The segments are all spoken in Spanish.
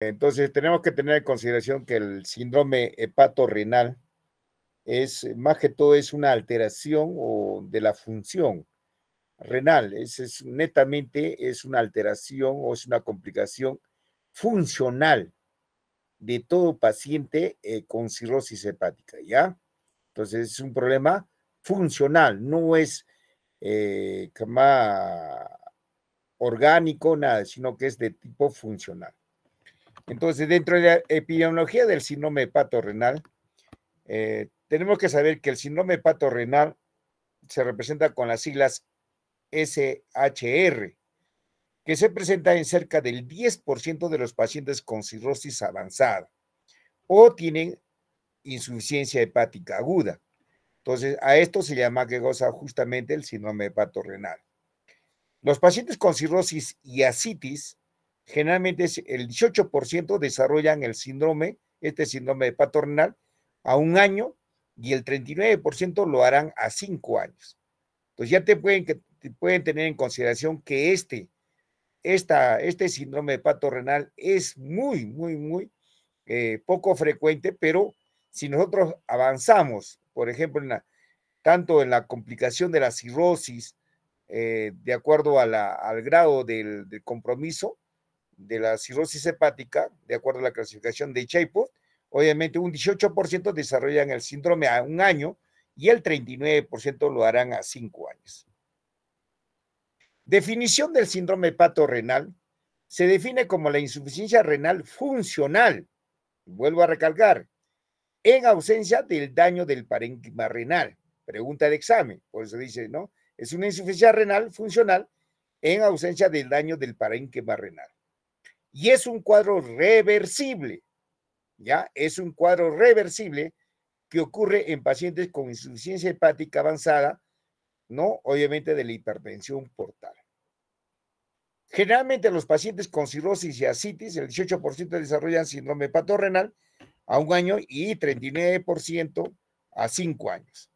Entonces, tenemos que tener en consideración que el síndrome hepato-renal es, más que todo, es una alteración de la función renal. Es, netamente es una alteración o es una complicación funcional de todo paciente eh, con cirrosis hepática, ¿ya? Entonces, es un problema funcional, no es eh, orgánico, nada, sino que es de tipo funcional. Entonces, dentro de la epidemiología del síndrome hepato renal, eh, tenemos que saber que el síndrome renal se representa con las siglas SHR, que se presenta en cerca del 10% de los pacientes con cirrosis avanzada o tienen insuficiencia hepática aguda. Entonces, a esto se llama que goza justamente el síndrome renal. Los pacientes con cirrosis y ascitis generalmente el 18% desarrollan el síndrome, este síndrome de pato renal, a un año y el 39% lo harán a cinco años. Entonces ya te pueden, pueden tener en consideración que este, esta, este síndrome renal es muy, muy, muy eh, poco frecuente, pero si nosotros avanzamos, por ejemplo, tanto en la complicación de la cirrosis, eh, de acuerdo a la, al grado del, del compromiso, de la cirrosis hepática, de acuerdo a la clasificación de Chaput, obviamente un 18% desarrollan el síndrome a un año y el 39% lo harán a cinco años. Definición del síndrome hepato-renal Se define como la insuficiencia renal funcional, vuelvo a recalcar, en ausencia del daño del parénquima renal. Pregunta de examen, por eso dice, ¿no? Es una insuficiencia renal funcional en ausencia del daño del parénquima renal y es un cuadro reversible, ¿ya? Es un cuadro reversible que ocurre en pacientes con insuficiencia hepática avanzada, ¿no? Obviamente de la hipertensión portal. Generalmente los pacientes con cirrosis y ascitis, el 18% desarrollan síndrome hepatorrenal a un año y 39% a cinco años.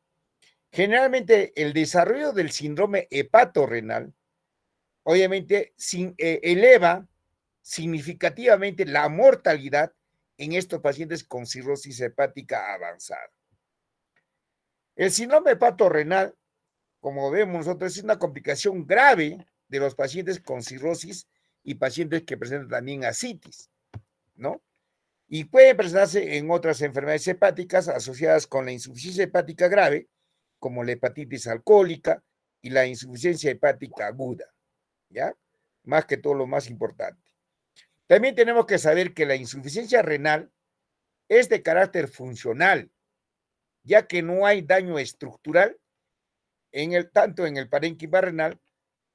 Generalmente el desarrollo del síndrome hepatorrenal obviamente eh, eleva significativamente la mortalidad en estos pacientes con cirrosis hepática avanzada. El síndrome renal, como vemos nosotros, es una complicación grave de los pacientes con cirrosis y pacientes que presentan también asitis, ¿no? Y puede presentarse en otras enfermedades hepáticas asociadas con la insuficiencia hepática grave, como la hepatitis alcohólica y la insuficiencia hepática aguda, ¿ya? Más que todo lo más importante. También tenemos que saber que la insuficiencia renal es de carácter funcional, ya que no hay daño estructural en tanto en el parénquima renal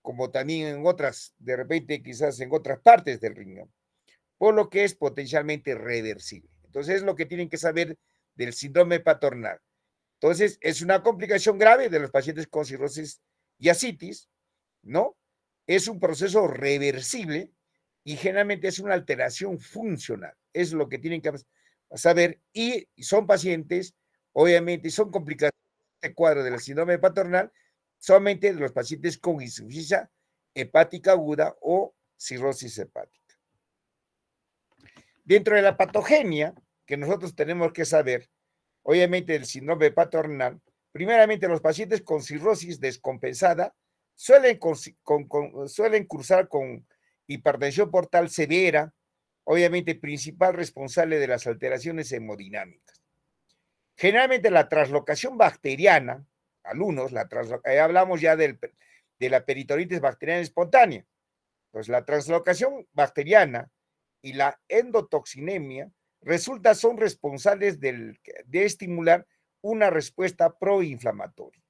como también en otras, de repente quizás en otras partes del riñón, por lo que es potencialmente reversible. Entonces es lo que tienen que saber del síndrome paternal. Entonces es una complicación grave de los pacientes con cirrosis y asitis, ¿no? Es un proceso reversible y generalmente es una alteración funcional. Es lo que tienen que saber. Y son pacientes, obviamente, son complicaciones de este cuadro del síndrome paternal, solamente los pacientes con insuficiencia hepática aguda o cirrosis hepática. Dentro de la patogenia que nosotros tenemos que saber, obviamente, del síndrome paternal, primeramente los pacientes con cirrosis descompensada suelen, suelen cursar con hipertensión portal severa, obviamente principal responsable de las alteraciones hemodinámicas. Generalmente la traslocación bacteriana, alumnos, la eh, hablamos ya del, de la peritonitis bacteriana espontánea, pues la traslocación bacteriana y la endotoxinemia resulta son responsables del, de estimular una respuesta proinflamatoria.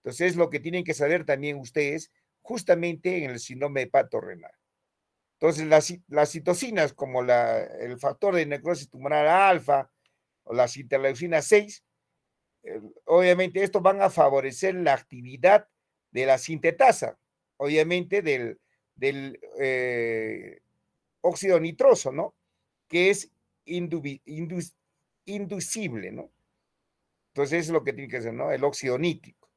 Entonces, es lo que tienen que saber también ustedes justamente en el síndrome hepatorrenal. Entonces, las, las citocinas, como el factor de necrosis tumoral alfa o la interleucinas 6, eh, obviamente estos van a favorecer la actividad de la sintetasa, obviamente del, eh, óxido nitroso, ¿no? Que es inducible, ¿no? Entonces, es lo que tiene que ser, ¿no? El óxido nítrico.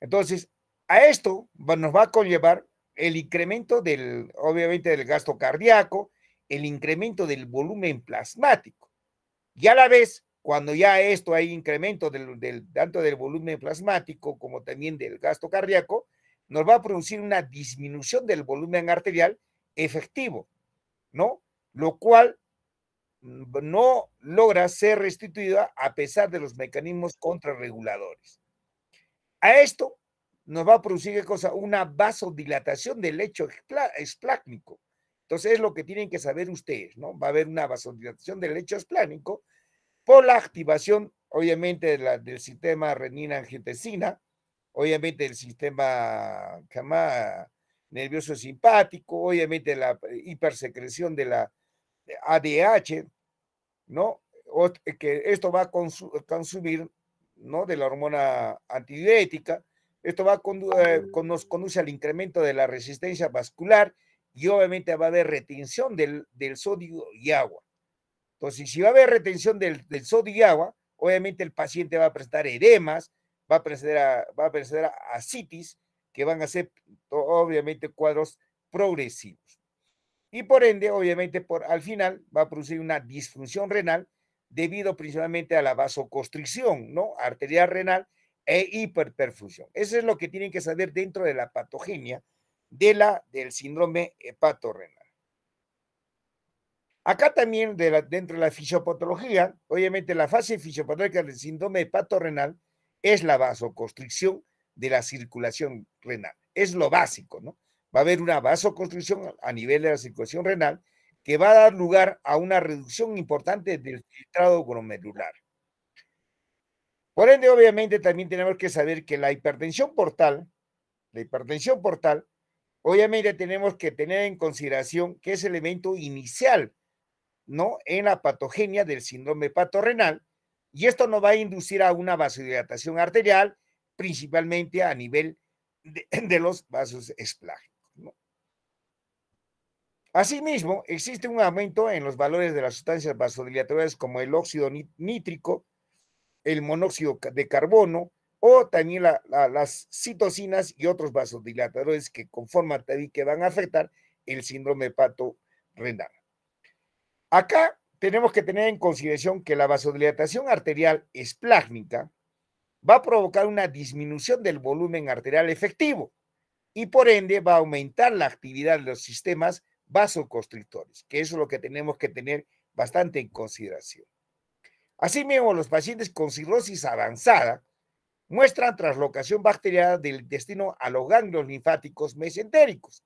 Entonces, a esto nos va a conllevar el incremento del, obviamente, del gasto cardíaco, el incremento del volumen plasmático. Y a la vez, cuando ya esto hay incremento del, tanto del volumen plasmático como también del gasto cardíaco, nos va a producir una disminución del volumen arterial efectivo, ¿no? Lo cual mm, no logra ser restituida a pesar de los mecanismos contrarreguladores. A esto nos va a producir cosa? una vasodilatación del lecho esplácnico. Entonces es lo que tienen que saber ustedes, ¿no? Va a haber una vasodilatación del lecho esplácnico por la activación, obviamente, del sistema renina-angiotensina, obviamente del sistema nervioso simpático, obviamente la hipersecreción de la ADH, ¿no? que esto va a consumir, ¿no? De la hormona antidiurética, esto va eh, nos conduce al incremento de la resistencia vascular y obviamente va a haber retención del, sodio y agua. Entonces, si va a haber retención del, sodio y agua, obviamente el paciente va a presentar edemas, va a presentar, va a presentar que van a ser obviamente cuadros progresivos. Y por ende, obviamente, por, al final va a producir una disfunción renal debido principalmente a la vasoconstricción, ¿no? Arterial renal e hiperperfusión. Eso es lo que tienen que saber dentro de la patogenia de la, del síndrome hepatorrenal. Acá también de dentro de la fisiopatología, obviamente la fase fisiopatológica del síndrome hepatorrenal es la vasoconstricción de la circulación renal. Es lo básico, ¿no? Va a haber una vasoconstricción a nivel de la circulación renal que va a dar lugar a una reducción importante del filtrado glomerular. Por ende, obviamente, también tenemos que saber que la hipertensión portal, la hipertensión portal, obviamente tenemos que tener en consideración que es el evento inicial, ¿no? En la patogenia del síndrome patorrenal, y esto nos va a inducir a una vasodilatación arterial, principalmente a nivel de, los vasos esplágicos. Asimismo, existe un aumento en los valores de las sustancias vasodilatadoras como el óxido nítrico, el monóxido de carbono o también las citocinas y otros vasodilatadores que conforman también que van a afectar el síndrome pato renal. Acá tenemos que tener en consideración que la vasodilatación arterial esplácnica va a provocar una disminución del volumen arterial efectivo y por ende va a aumentar la actividad de los sistemas vasoconstrictores, que eso es lo que tenemos que tener bastante en consideración. Asimismo, los pacientes con cirrosis avanzada muestran traslocación bacteriana del intestino a los ganglios linfáticos mesentéricos.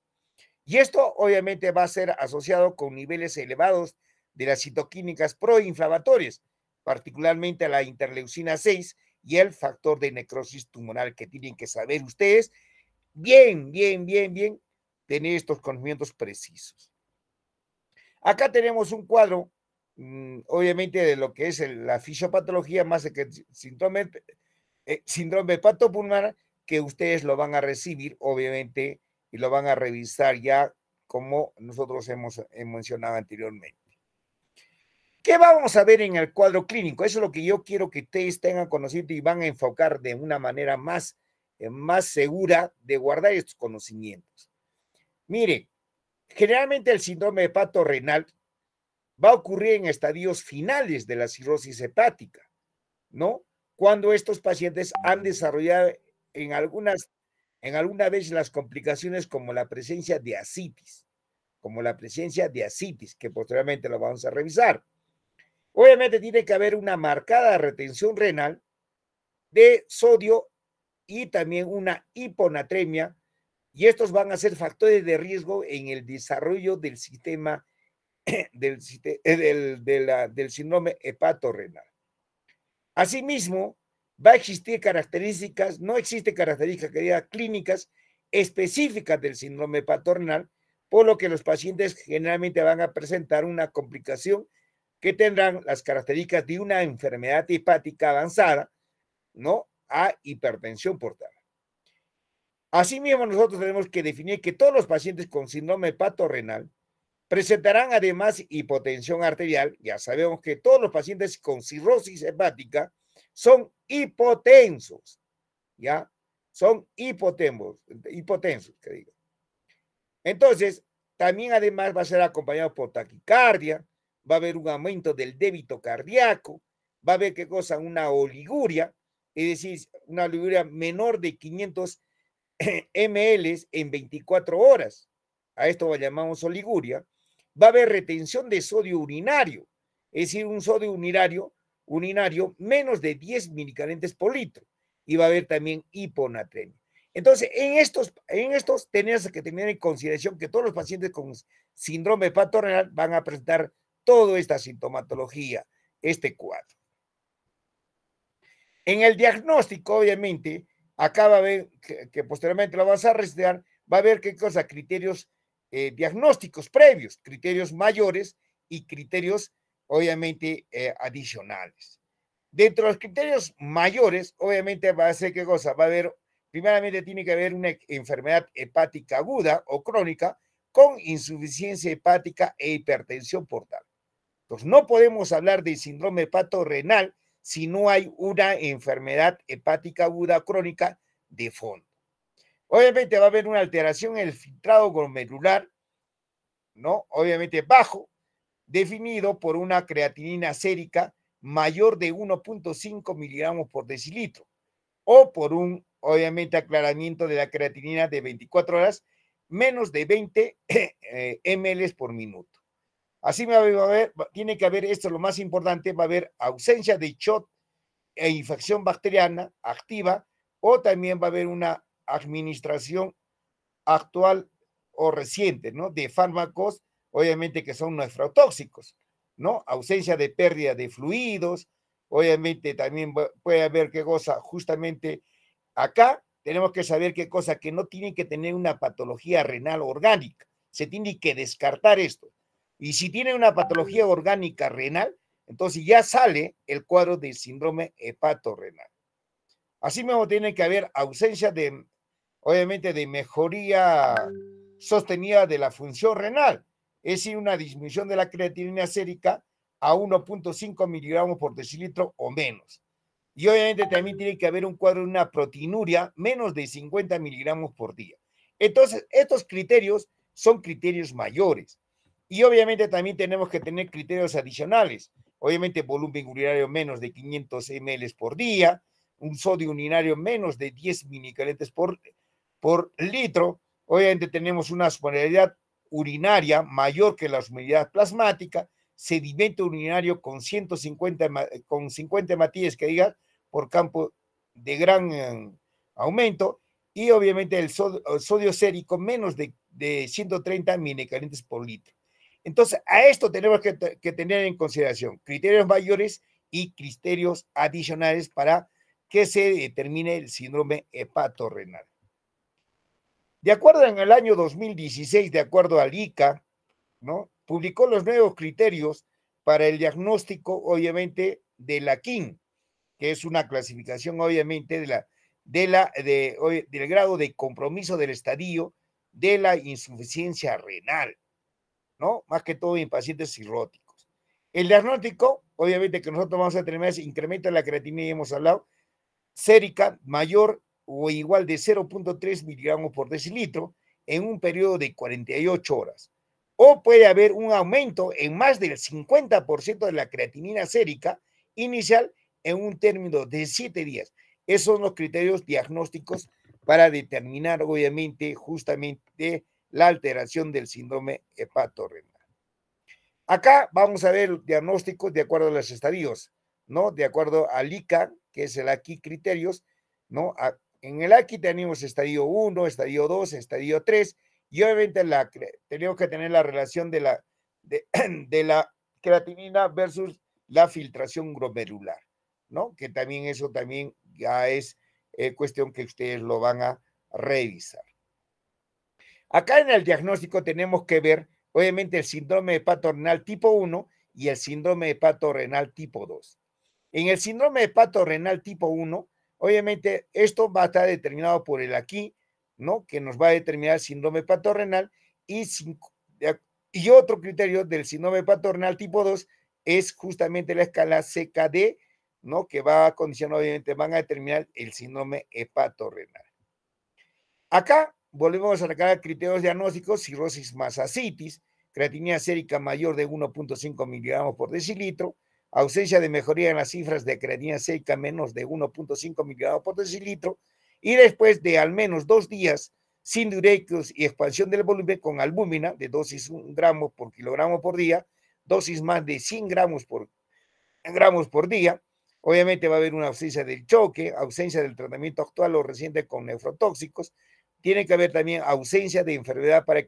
Y esto obviamente va a ser asociado con niveles elevados de las citoquímicas proinflamatorias, particularmente a la interleucina 6 y el factor de necrosis tumoral que tienen que saber ustedes. Bien, bien, bien, bien, tener estos conocimientos precisos. Acá tenemos un cuadro Mm, obviamente de lo que es la fisiopatología más que el eh, síndrome, de pato pulmonar que ustedes lo van a recibir, obviamente, y lo van a revisar ya como nosotros hemos, mencionado anteriormente. ¿Qué vamos a ver en el cuadro clínico? Eso es lo que yo quiero que ustedes tengan conocido y van a enfocar de una manera más, eh, más segura de guardar estos conocimientos. Miren, generalmente el síndrome de renal va a ocurrir en estadios finales de la cirrosis hepática, ¿no? Cuando estos pacientes han desarrollado en algunas, en alguna vez las complicaciones como la presencia de asitis, como la presencia de asitis, que posteriormente lo vamos a revisar. Obviamente tiene que haber una marcada retención renal de sodio y también una hiponatremia, y estos van a ser factores de riesgo en el desarrollo del sistema del, eh, del, hepato-renal síndrome Asimismo, va a existir características, no existen características clínicas específicas del síndrome hepato-renal por lo que los pacientes generalmente van a presentar una complicación que tendrán las características de una enfermedad hepática avanzada, ¿no? A hipertensión portal. Asimismo, nosotros tenemos que definir que todos los pacientes con síndrome hepato-renal Presentarán además hipotensión arterial. Ya sabemos que todos los pacientes con cirrosis hepática son hipotensos. ¿Ya? Son hipotensos, hipotensos, que digo. Entonces, también además va a ser acompañado por taquicardia, va a haber un aumento del débito cardíaco, va a haber qué cosa, una oliguria, es decir, una oliguria menor de 500 ml en 24 horas. A esto lo llamamos oliguria va a haber retención de sodio urinario, es decir, un sodio urinario, urinario menos de 10 milicalentes por litro y va a haber también hiponatremia. Entonces, en estos, en estos tenés que tener en consideración que todos los pacientes con síndrome renal van a presentar toda esta sintomatología, este cuadro. En el diagnóstico, obviamente, acá va a ver que, posteriormente lo vas a recitar, va a ver qué cosa, criterios eh, diagnósticos previos, criterios mayores y criterios obviamente eh, adicionales. Dentro de los criterios mayores, obviamente va a ser qué cosa, va a haber, primeramente tiene que haber una enfermedad hepática aguda o crónica con insuficiencia hepática e hipertensión portal. Entonces, no podemos hablar de síndrome hepato-renal si no hay una enfermedad hepática aguda crónica de fondo. Obviamente va a haber una alteración en el filtrado glomerular, ¿no? Obviamente bajo, definido por una creatinina sérica mayor de 1.5 miligramos por decilitro o por un, obviamente, aclaramiento de la creatinina de 24 horas menos de 20 eh, ml por minuto. Así va a haber, tiene que haber, esto es lo más importante, va a haber ausencia de shot e infección bacteriana activa o también va a haber una administración actual o reciente, ¿no? De fármacos, obviamente que son nefrotóxicos, ¿no? Ausencia de pérdida de fluidos, obviamente también puede haber qué cosa justamente acá tenemos que saber qué cosa que no tiene que tener una patología renal orgánica, se tiene que descartar esto. Y si tiene una patología orgánica renal, entonces ya sale el cuadro del síndrome hepatorrenal. Asimismo, tiene que haber ausencia de obviamente de mejoría sostenida de la función renal, es decir, una disminución de la creatinina sérica a 1.5 miligramos por decilitro o menos. Y obviamente también tiene que haber un cuadro de una proteinuria menos de 50 miligramos por día. Entonces, estos criterios son criterios mayores. Y obviamente también tenemos que tener criterios adicionales. Obviamente, volumen urinario menos de 500 ml por día, un sodio urinario menos de 10 miligramos por por litro. Obviamente tenemos una suminidad urinaria mayor que la suminidad plasmática, sedimento urinario con 150, con 50 matíes que diga por campo de gran eh, aumento y obviamente el sodio, sérico menos de, de 130 minicalientes por litro. Entonces, a esto tenemos que, tener en consideración criterios mayores y criterios adicionales para que se determine el síndrome hepatorrenal. De acuerdo en el año 2016, de acuerdo al ICA, ¿no? publicó los nuevos criterios para el diagnóstico, obviamente, de la KIN, que es una clasificación, obviamente, de la, de la, de, del grado de compromiso del estadio de la insuficiencia renal, ¿no? Más que todo en pacientes cirróticos. El diagnóstico, obviamente, que nosotros vamos a tener es incremento de la creatinina, y hemos hablado, sérica mayor o igual de 0.3 miligramos por decilitro en un periodo de 48 horas. O puede haber un aumento en más del 50% de la creatinina sérica inicial en un término de 7 días. Esos son los criterios diagnósticos para determinar, obviamente, justamente la alteración del síndrome hepatorrenal. Acá vamos a ver diagnósticos de acuerdo a los estadios, ¿no? De acuerdo al ICA, que es el aquí criterios, ¿no? En el aquí tenemos estadio 1, estadio 2, estadio 3 y obviamente tenemos que tener la relación de la, creatinina versus la filtración glomerular, ¿no? Que también eso también ya es eh, cuestión que ustedes lo van a revisar. Acá en el diagnóstico tenemos que ver, obviamente, el síndrome hepatorrenal tipo 1 y el síndrome renal tipo 2. En el síndrome renal tipo 1, Obviamente, esto va a estar determinado por el aquí, ¿no? Que nos va a determinar síndrome hepato y, y otro criterio del síndrome hepato-renal tipo 2 es justamente la escala CKD, ¿no? Que va a condicionar, obviamente, van a determinar el síndrome hepatorrenal. Acá volvemos a sacar criterios diagnósticos, cirrosis masacitis, creatinina sérica mayor de 1.5 miligramos por decilitro, ausencia de mejoría en las cifras de creatinina seca menos de 1.5 miligramos por decilitro y después de al menos dos días sin diuréticos y expansión del volumen con albúmina de dosis 1 gramo por kilogramo por día, dosis más de 100 gramos por, gramos por día. Obviamente va a haber una ausencia del choque, ausencia del tratamiento actual o reciente con nefrotóxicos. Tiene que haber también ausencia de enfermedad para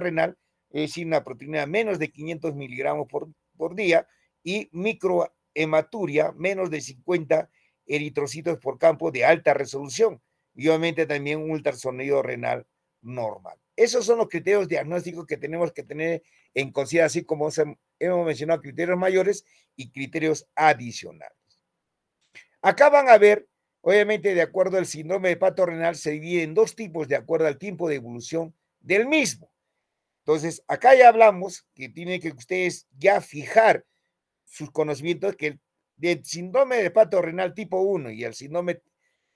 renal, es decir, una proteína menos de 500 miligramos por, por día, y microhematuria, menos de 50 eritrocitos por campo de alta resolución y obviamente también un ultrasonido renal normal. Esos son los criterios diagnósticos que tenemos que tener en consideración, así como hemos mencionado, criterios mayores y criterios adicionales. Acá van a ver, obviamente, de acuerdo al síndrome de pato renal, se divide en dos tipos de acuerdo al tiempo de evolución del mismo. Entonces, acá ya hablamos que tienen que ustedes ya fijar sus conocimientos que el síndrome de pato renal tipo 1 y el síndrome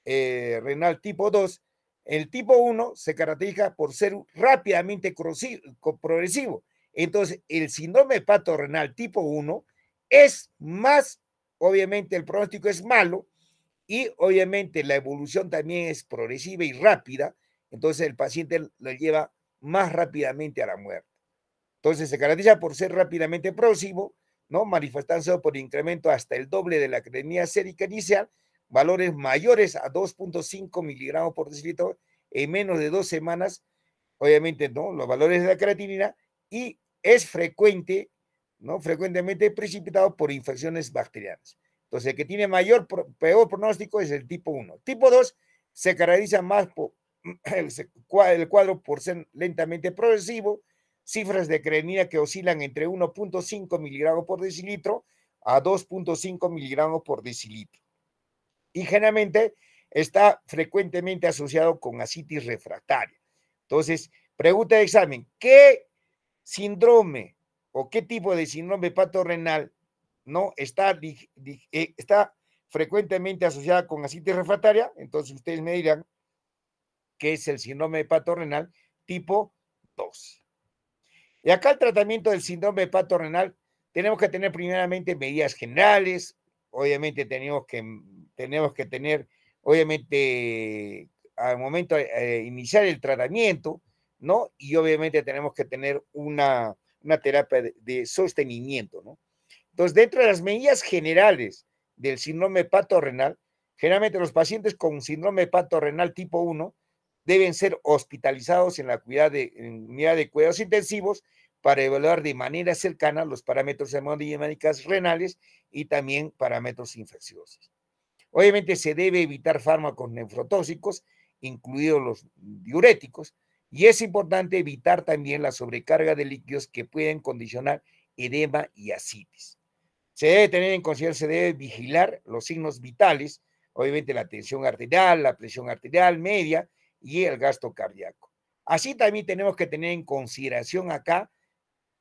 eh, renal tipo 2, el tipo 1 se caracteriza por ser rápidamente progresivo. Entonces, el síndrome de pato renal tipo 1 es más, obviamente el pronóstico es malo y obviamente la evolución también es progresiva y rápida. Entonces, el paciente lo lleva más rápidamente a la muerte. Entonces, se caracteriza por ser rápidamente progresivo, ¿no? Manifestándose por incremento hasta el doble de la creatinina sérica inicial, valores mayores a 2.5 miligramos por decilitro en menos de dos semanas, obviamente, ¿no? Los valores de la creatinina y es frecuente, ¿no? Frecuentemente precipitado por infecciones bacterianas. Entonces, el que tiene mayor, peor pronóstico es el tipo 1. Tipo 2 se caracteriza más por el cuadro por ser lentamente progresivo, cifras de creatinina que oscilan entre 1.5 miligramos por decilitro a 2.5 miligramos por decilitro. Y generalmente está frecuentemente asociado con asitis refractaria. Entonces, pregunta de examen, ¿qué síndrome o qué tipo de síndrome renal no está, eh, está frecuentemente asociada con asitis refractaria? Entonces ustedes me dirán que es el síndrome renal tipo 2. Y acá el tratamiento del síndrome hepato renal, tenemos que tener primeramente medidas generales, obviamente tenemos que, tenemos que tener, obviamente, al momento de eh, iniciar el tratamiento, ¿no? Y obviamente tenemos que tener una, terapia de, sostenimiento, ¿no? Entonces, dentro de las medidas generales del síndrome hepato renal, generalmente los pacientes con síndrome hepato renal tipo 1 deben ser hospitalizados en la unidad de, cuidados intensivos para evaluar de manera cercana los parámetros hemodinámicos renales y también parámetros infecciosos. Obviamente se debe evitar fármacos nefrotóxicos, incluidos los diuréticos, y es importante evitar también la sobrecarga de líquidos que pueden condicionar edema y ascitis. Se debe tener en consideración, se debe vigilar los signos vitales, obviamente la tensión arterial, la presión arterial media, y el gasto cardíaco. Así también tenemos que tener en consideración acá,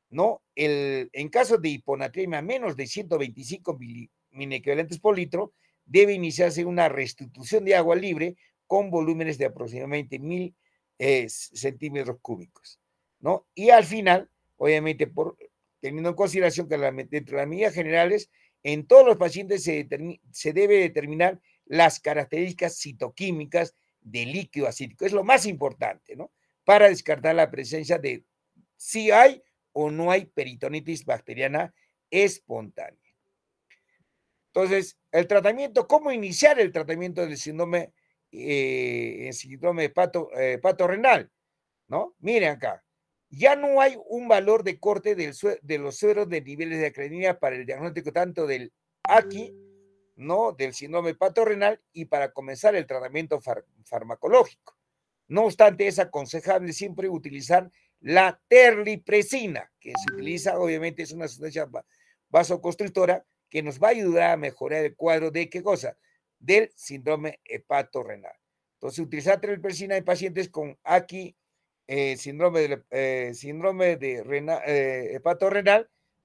¿no? El, en caso de hiponatremia menos de 125 equivalentes por litro, debe iniciarse una restitución de agua libre con volúmenes de aproximadamente mil eh, centímetros cúbicos, ¿no? Y al final, obviamente, por, teniendo en consideración que dentro de las medidas generales, en todos los pacientes se, se debe determinar las características citoquímicas de líquido acítico. Es lo más importante, ¿no? Para descartar la presencia de si hay o no hay peritonitis bacteriana espontánea. Entonces, el tratamiento, ¿cómo iniciar el tratamiento del síndrome, eh, síndrome eh, pato, renal? patorrenal? ¿No? Miren acá, ya no hay un valor de corte de los sueros de niveles de creatinina para el diagnóstico tanto del aquí ¿no? del síndrome renal y para comenzar el tratamiento farmacológico. No obstante, es aconsejable siempre utilizar la terlipresina, que se utiliza, obviamente, es una sustancia vasoconstrictora que nos va a ayudar a mejorar el cuadro de qué cosa? Del síndrome hepato-renal. Entonces, utilizar terlipresina en pacientes con aquí síndrome, de, eh, síndrome de eh, eh,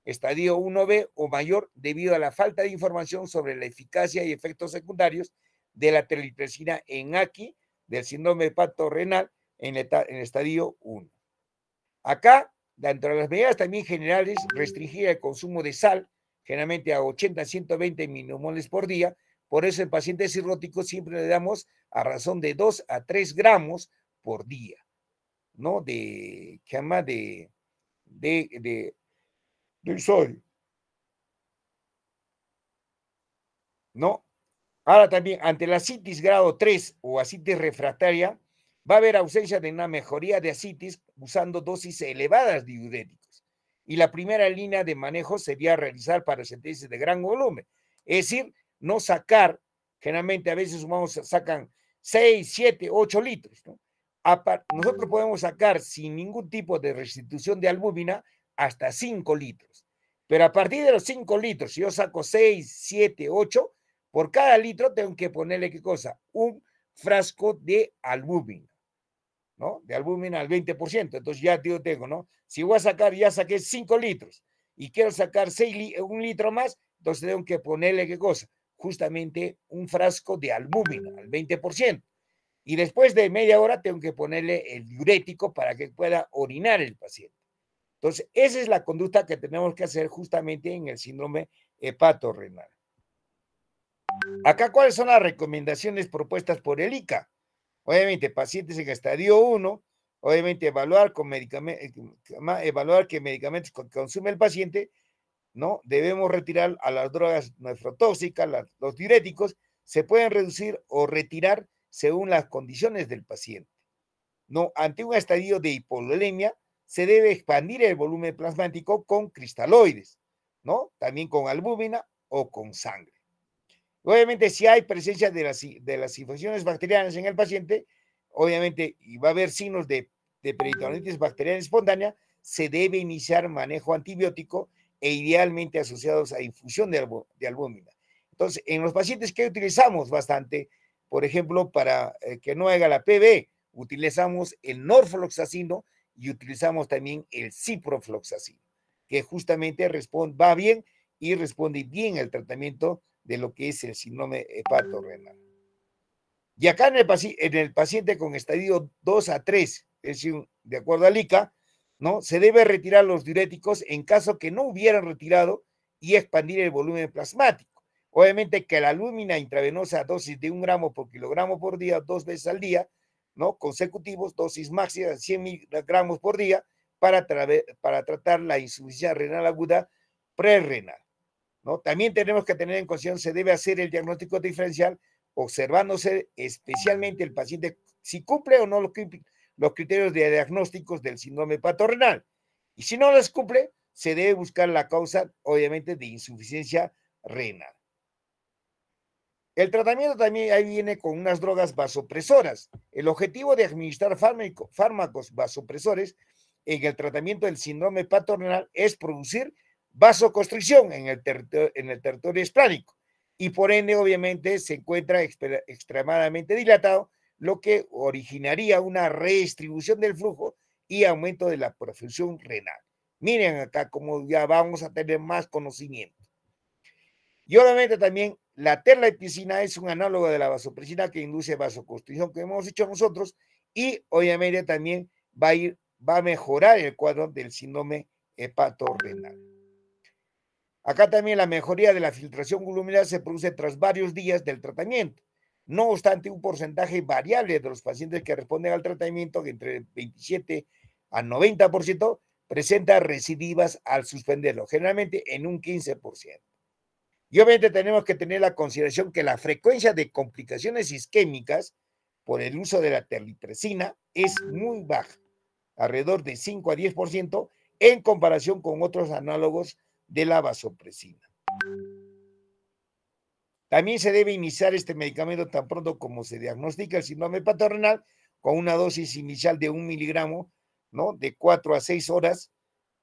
estadio 1B o mayor debido a la falta de información sobre la eficacia y efectos secundarios de la terlitresina en aquí del síndrome pato renal en estadio 1. Acá, dentro de las medidas también generales, restringir el consumo de sal, generalmente a 80 120 milimoles por día. Por eso el paciente cirrótico siempre le damos a razón de 2 a 3 gramos por día, ¿no? De, ¿qué llama? De, de, de del ¿No? Ahora también, ante la citis grado 3 o asitis refractaria, va a haber ausencia de una mejoría de asitis usando dosis elevadas de diuréticos. Y la primera línea de manejo sería realizar para sentencias de gran volumen. Es decir, no sacar, generalmente a veces humanos sacan 6, 7, 8 litros. ¿no? Nosotros podemos sacar sin ningún tipo de restitución de albúmina hasta 5 litros. Pero a partir de los 5 litros, si yo saco 6, 7, 8, por cada litro tengo que ponerle qué cosa? Un frasco de albúmina, ¿no? De albúmina al 20%. Entonces ya yo tengo, ¿no? Si voy a sacar, ya saqué 5 litros y quiero sacar 6, un litro más, entonces tengo que ponerle qué cosa? Justamente un frasco de albúmina al 20%. Y después de media hora tengo que ponerle el diurético para que pueda orinar el paciente. Entonces, esa es la conducta que tenemos que hacer justamente en el síndrome hepato-renal. Acá, ¿cuáles son las recomendaciones propuestas por el ICA? Obviamente, pacientes en estadio 1, obviamente evaluar, con eh, evaluar qué medicamentos consume el paciente, ¿no? Debemos retirar a las drogas nefrotóxicas, los diuréticos, se pueden reducir o retirar según las condiciones del paciente. ¿no? Ante un estadio de hipovolemia, se debe expandir el volumen plasmático con cristaloides, ¿no? También con albúmina o con sangre. Obviamente, si hay presencia de las, infecciones bacterianas en el paciente, obviamente, y va a haber signos de, de peritonitis bacteriana espontánea, se debe iniciar manejo antibiótico e idealmente asociados a infusión de, de albúmina. Entonces, en los pacientes que utilizamos bastante, por ejemplo, para eh, que no haga la PB, utilizamos el norfloxacino y utilizamos también el ciprofloxacino, que justamente responde, va bien y responde bien al tratamiento de lo que es el síndrome hepato-renal. Y acá en el, en el paciente con estadio 2 a 3, es decir, de acuerdo al ICA, ¿no? se debe retirar los diuréticos en caso que no hubieran retirado y expandir el volumen plasmático. Obviamente que la lúmina intravenosa a dosis de un gramo por kilogramo por día, dos veces al día, ¿no? consecutivos, dosis máxima de 100 miligramos por día para, para tratar la insuficiencia renal aguda prerrenal. ¿no? También tenemos que tener en consideración, se debe hacer el diagnóstico diferencial observándose especialmente el paciente si cumple o no los, los criterios de diagnósticos del síndrome patorrenal. Y si no los cumple, se debe buscar la causa, obviamente, de insuficiencia renal. El tratamiento también ahí viene con unas drogas vasopresoras. El objetivo de administrar fármacos vasopresores en el tratamiento del síndrome paternal es producir vasoconstricción en el, territorio esplánico y por ende obviamente se encuentra extremadamente dilatado, lo que originaría una redistribución del flujo y aumento de la perfusión renal. Miren acá cómo ya vamos a tener más conocimiento. Y obviamente también la terlaepicina es un análogo de la vasopresina que induce vasoconstricción que hemos hecho nosotros y obviamente también va a va a mejorar el cuadro del síndrome hepatorrenal. Acá también la mejoría de la filtración glomerular se produce tras varios días del tratamiento. No obstante, un porcentaje variable de los pacientes que responden al tratamiento, entre 27 a 90%, presenta recidivas al suspenderlo, generalmente en un 15%. Y obviamente tenemos que tener la consideración que la frecuencia de complicaciones isquémicas por el uso de la terlipresina es muy baja, alrededor de 5 a 10% en comparación con otros análogos de la vasopresina. También se debe iniciar este medicamento tan pronto como se diagnostica el síndrome renal con una dosis inicial de un miligramo, ¿no? De 4 a 6 horas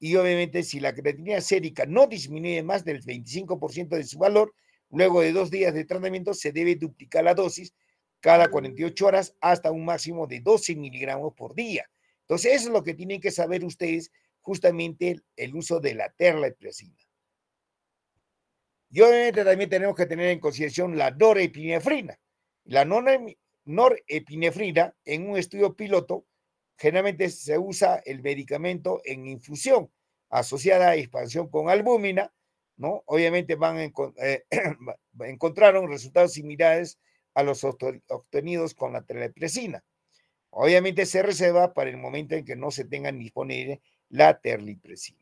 y obviamente si la creatinina sérica no disminuye más del 25% de su valor, luego de dos días de tratamiento se debe duplicar la dosis cada 48 horas hasta un máximo de 12 miligramos por día. Entonces, eso es lo que tienen que saber ustedes justamente el, uso de la terlapiracina. Y obviamente también tenemos que tener en consideración la norepinefrina. La norepinefrina, en un estudio piloto, generalmente se usa el medicamento en infusión asociada a expansión con albúmina, ¿no? Obviamente van eh, encontraron resultados similares a los obtenidos con la terlipresina. Obviamente se reserva para el momento en que no se tenga disponible la terlipresina.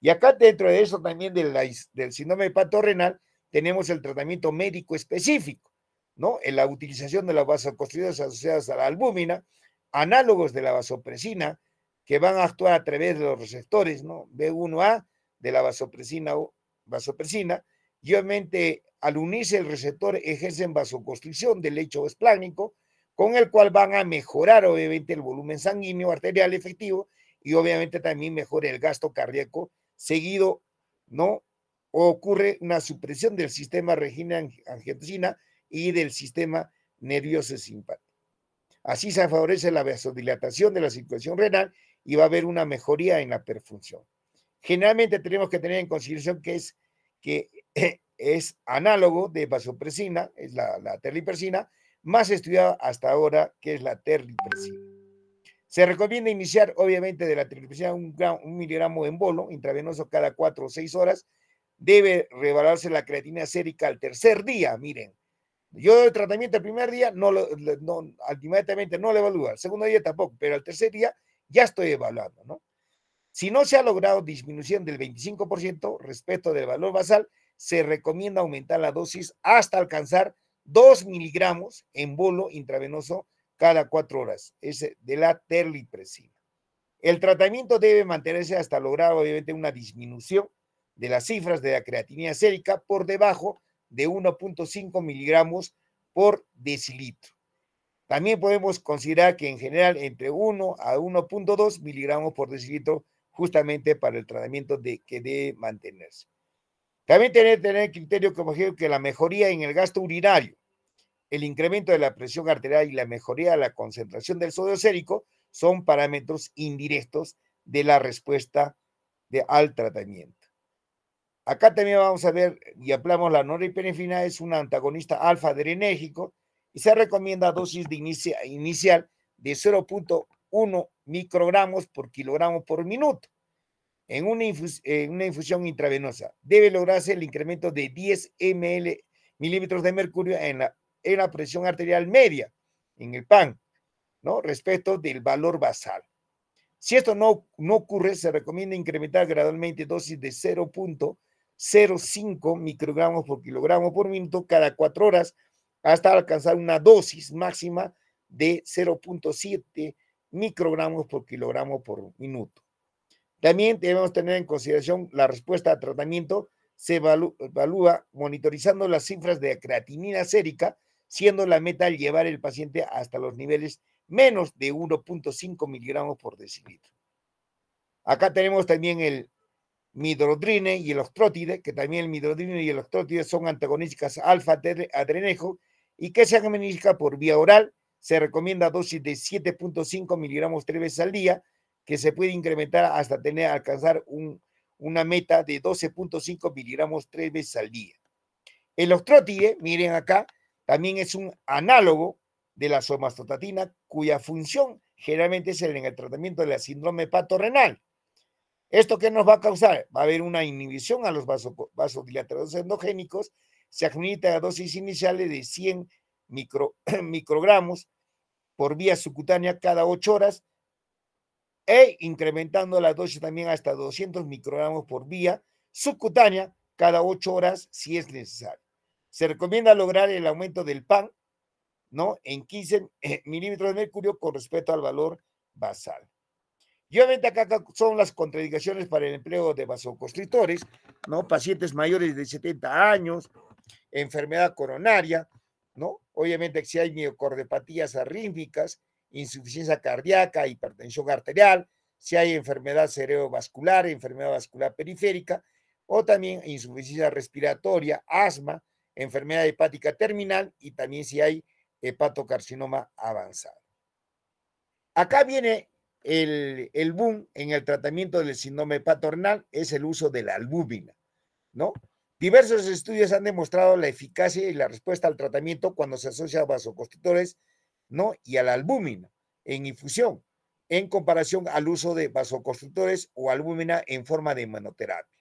Y acá dentro de eso también del, del síndrome renal, tenemos el tratamiento médico específico, ¿no? En la utilización de las construidas asociadas a la albúmina, análogos de la vasopresina que van a actuar a través de los receptores, ¿no? B1A de la vasopresina, o vasopresina y obviamente al unirse el receptor ejercen vasoconstricción del lecho esplánico, con el cual van a mejorar obviamente el volumen sanguíneo arterial efectivo y obviamente también mejora el gasto cardíaco seguido, ¿no? ocurre una supresión del sistema regina angiotensina y del sistema nervioso simpático. Así se favorece la vasodilatación de la circulación renal y va a haber una mejoría en la perfunción. Generalmente tenemos que tener en consideración que es, que eh, es análogo de vasopresina, es la, terlipresina, más estudiada hasta ahora, que es la terlipresina. Se recomienda iniciar, obviamente, de la terlipresina un, miligramo en bolo intravenoso cada cuatro o seis horas. Debe revalarse la creatina sérica al tercer día, miren, yo el tratamiento el primer día, no, no, no lo evalúo, el segundo día tampoco, pero al tercer día ya estoy evaluando, ¿no? Si no se ha logrado disminución del 25% respecto del valor basal, se recomienda aumentar la dosis hasta alcanzar 2 miligramos en bolo intravenoso cada 4 horas, es de la terlipresina. El tratamiento debe mantenerse hasta lograr obviamente una disminución de las cifras de la creatinina sérica por debajo de 1.5 miligramos por decilitro. También podemos considerar que en general entre 1 a 1.2 miligramos por decilitro justamente para el tratamiento de, que debe mantenerse. También tener, tener criterio como que la mejoría en el gasto urinario, el incremento de la presión arterial y la mejoría de la concentración del sodio sérico son parámetros indirectos de la respuesta de, al tratamiento. Acá también vamos a ver, y hablamos, la noripenefina es un antagonista alfa adrenérgico y se recomienda dosis de inicial de 0.1 microgramos por kilogramo por minuto en una, infusión intravenosa. Debe lograrse el incremento de 10 ml milímetros de mercurio en la, en la presión arterial media en el pan, ¿no? Respecto del valor basal. Si esto no, no ocurre, se recomienda incrementar gradualmente dosis de 0.1 0,5 microgramos por kilogramo por minuto cada cuatro horas hasta alcanzar una dosis máxima de 0.7 microgramos por kilogramo por minuto. También debemos tener en consideración la respuesta a tratamiento se evalúa monitorizando las cifras de creatinina sérica, siendo la meta llevar el paciente hasta los niveles menos de 1.5 miligramos por decilitro. Acá tenemos también el Midrodrine y el ostrótide, que también el Midrodrine y el ostrótide son antagonísticas alfa-adrenejo, y que se administra por vía oral. Se recomienda dosis de 7.5 miligramos tres veces al día, que se puede incrementar hasta tener, alcanzar una meta de 12.5 miligramos tres veces al día. El ostrótide, miren acá, también es un análogo de la somastotatina, cuya función generalmente es en el tratamiento de la síndrome renal ¿Esto qué nos va a causar? Va a haber una inhibición a los vasodilatadores endogénicos. Se admite a dosis iniciales de 100 microgramos por vía subcutánea cada 8 horas e incrementando la dosis también hasta 200 microgramos por vía subcutánea cada 8 horas si es necesario. Se recomienda lograr el aumento del PAN ¿no? en 15 milímetros de mercurio con respecto al valor basal. Y obviamente acá, son las contraindicaciones para el empleo de vasoconstrictores, ¿no? Pacientes mayores de 70 años, enfermedad coronaria, ¿no? Obviamente si hay miocordepatías arrítmicas, insuficiencia cardíaca, hipertensión arterial, si hay enfermedad cerebrovascular, enfermedad vascular periférica, o también insuficiencia respiratoria, asma, enfermedad hepática terminal y también si hay hepatocarcinoma avanzado. Acá viene el, boom en el tratamiento del síndrome paternal es el uso de la albúmina, ¿no? Diversos estudios han demostrado la eficacia y la respuesta al tratamiento cuando se asocia a vasoconstrictores, ¿no? Y a la albúmina en infusión, en comparación al uso de vasoconstrictores o albúmina en forma de inmunoterapia,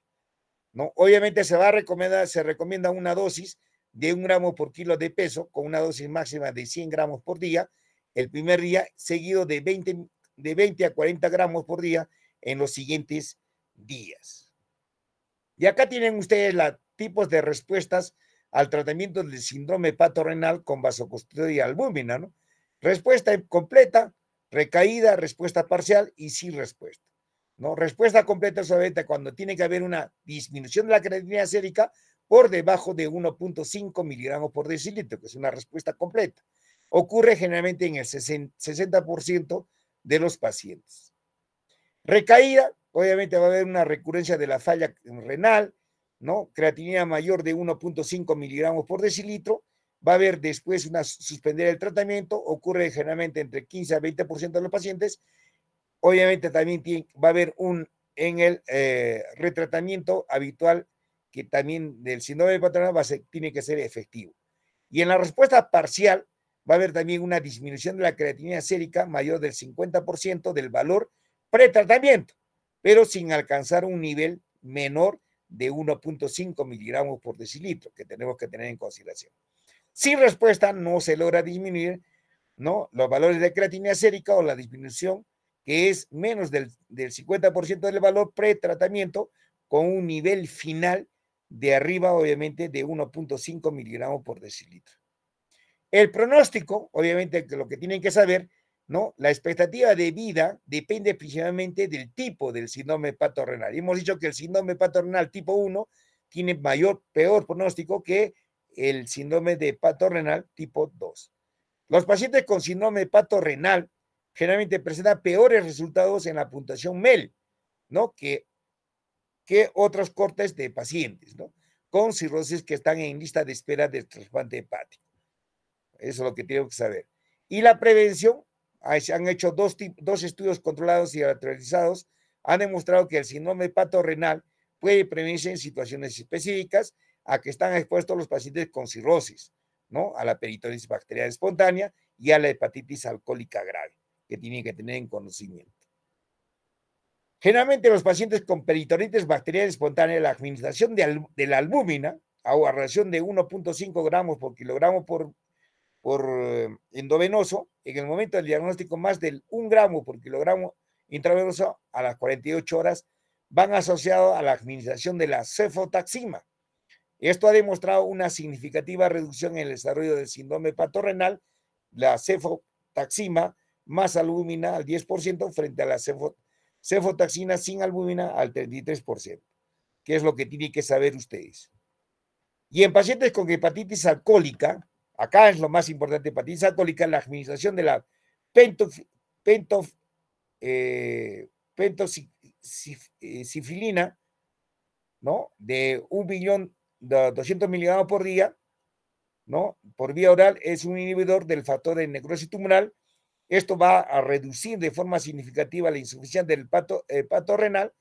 ¿no? Obviamente se va a recomendar, se recomienda una dosis de un gramo por kilo de peso con una dosis máxima de 100 gramos por día el primer día, seguido de 20 de 20 a 40 gramos por día en los siguientes días. Y acá tienen ustedes los tipos de respuestas al tratamiento del síndrome hepato-renal con y albúmina, ¿no? Respuesta completa, recaída, respuesta parcial y sin respuesta. ¿no? Respuesta completa solamente cuando tiene que haber una disminución de la creatinina sérica por debajo de 1.5 miligramos por decilitro, que es una respuesta completa. Ocurre generalmente en el 60% de los pacientes. Recaída, obviamente va a haber una recurrencia de la falla renal, ¿no? Creatinina mayor de 1.5 miligramos por decilitro, va a haber después una suspender el tratamiento, ocurre generalmente entre 15 a 20% de los pacientes. Obviamente también va a haber un en el eh, retratamiento habitual que también del síndrome de patronal tiene que ser efectivo. Y en la respuesta parcial, va a haber también una disminución de la creatinina sérica mayor del 50% del valor pretratamiento, pero sin alcanzar un nivel menor de 1.5 miligramos por decilitro, que tenemos que tener en consideración. Sin respuesta, no se logra disminuir ¿no? los valores de creatinina sérica o la disminución que es menos del, del 50% del valor pretratamiento con un nivel final de arriba, obviamente, de 1.5 miligramos por decilitro. El pronóstico, obviamente, lo que tienen que saber, ¿no? La expectativa de vida depende principalmente del tipo del síndrome renal. Hemos dicho que el síndrome renal tipo 1 tiene mayor, peor pronóstico que el síndrome de renal tipo 2. Los pacientes con síndrome renal generalmente presentan peores resultados en la puntuación MEL, ¿no? Que, que otros cortes de pacientes, ¿no? Con cirrosis que están en lista de espera de trasplante hepático. Eso es lo que tengo que saber. Y la prevención, se han hecho dos, dos estudios controlados y naturalizados, han demostrado que el síndrome renal puede prevenirse en situaciones específicas a que están expuestos los pacientes con cirrosis, ¿no? A la peritonitis bacteriana espontánea y a la hepatitis alcohólica grave, que tienen que tener en conocimiento. Generalmente los pacientes con peritonitis bacteriana espontánea, la administración de, la albúmina a relación de 1.5 gramos por kilogramo por por eh, endovenoso, en el momento del diagnóstico más del 1 gramo por kilogramo intravenoso a las 48 horas van asociados a la administración de la cefotaxima. Esto ha demostrado una significativa reducción en el desarrollo del síndrome hepato-renal, la cefotaxima más albúmina al 10% frente a la cefotaxina sin albúmina al 33%, que es lo que tienen que saber ustedes. Y en pacientes con hepatitis alcohólica, acá es lo más importante para ti, la administración de la pentof, pentosifilina, eh, eh, ¿no? De un billón de 200 miligramos por día, ¿no? Por vía oral es un inhibidor del factor de necrosis tumoral. Esto va a reducir de forma significativa la insuficiencia del pato, eh, pato renal,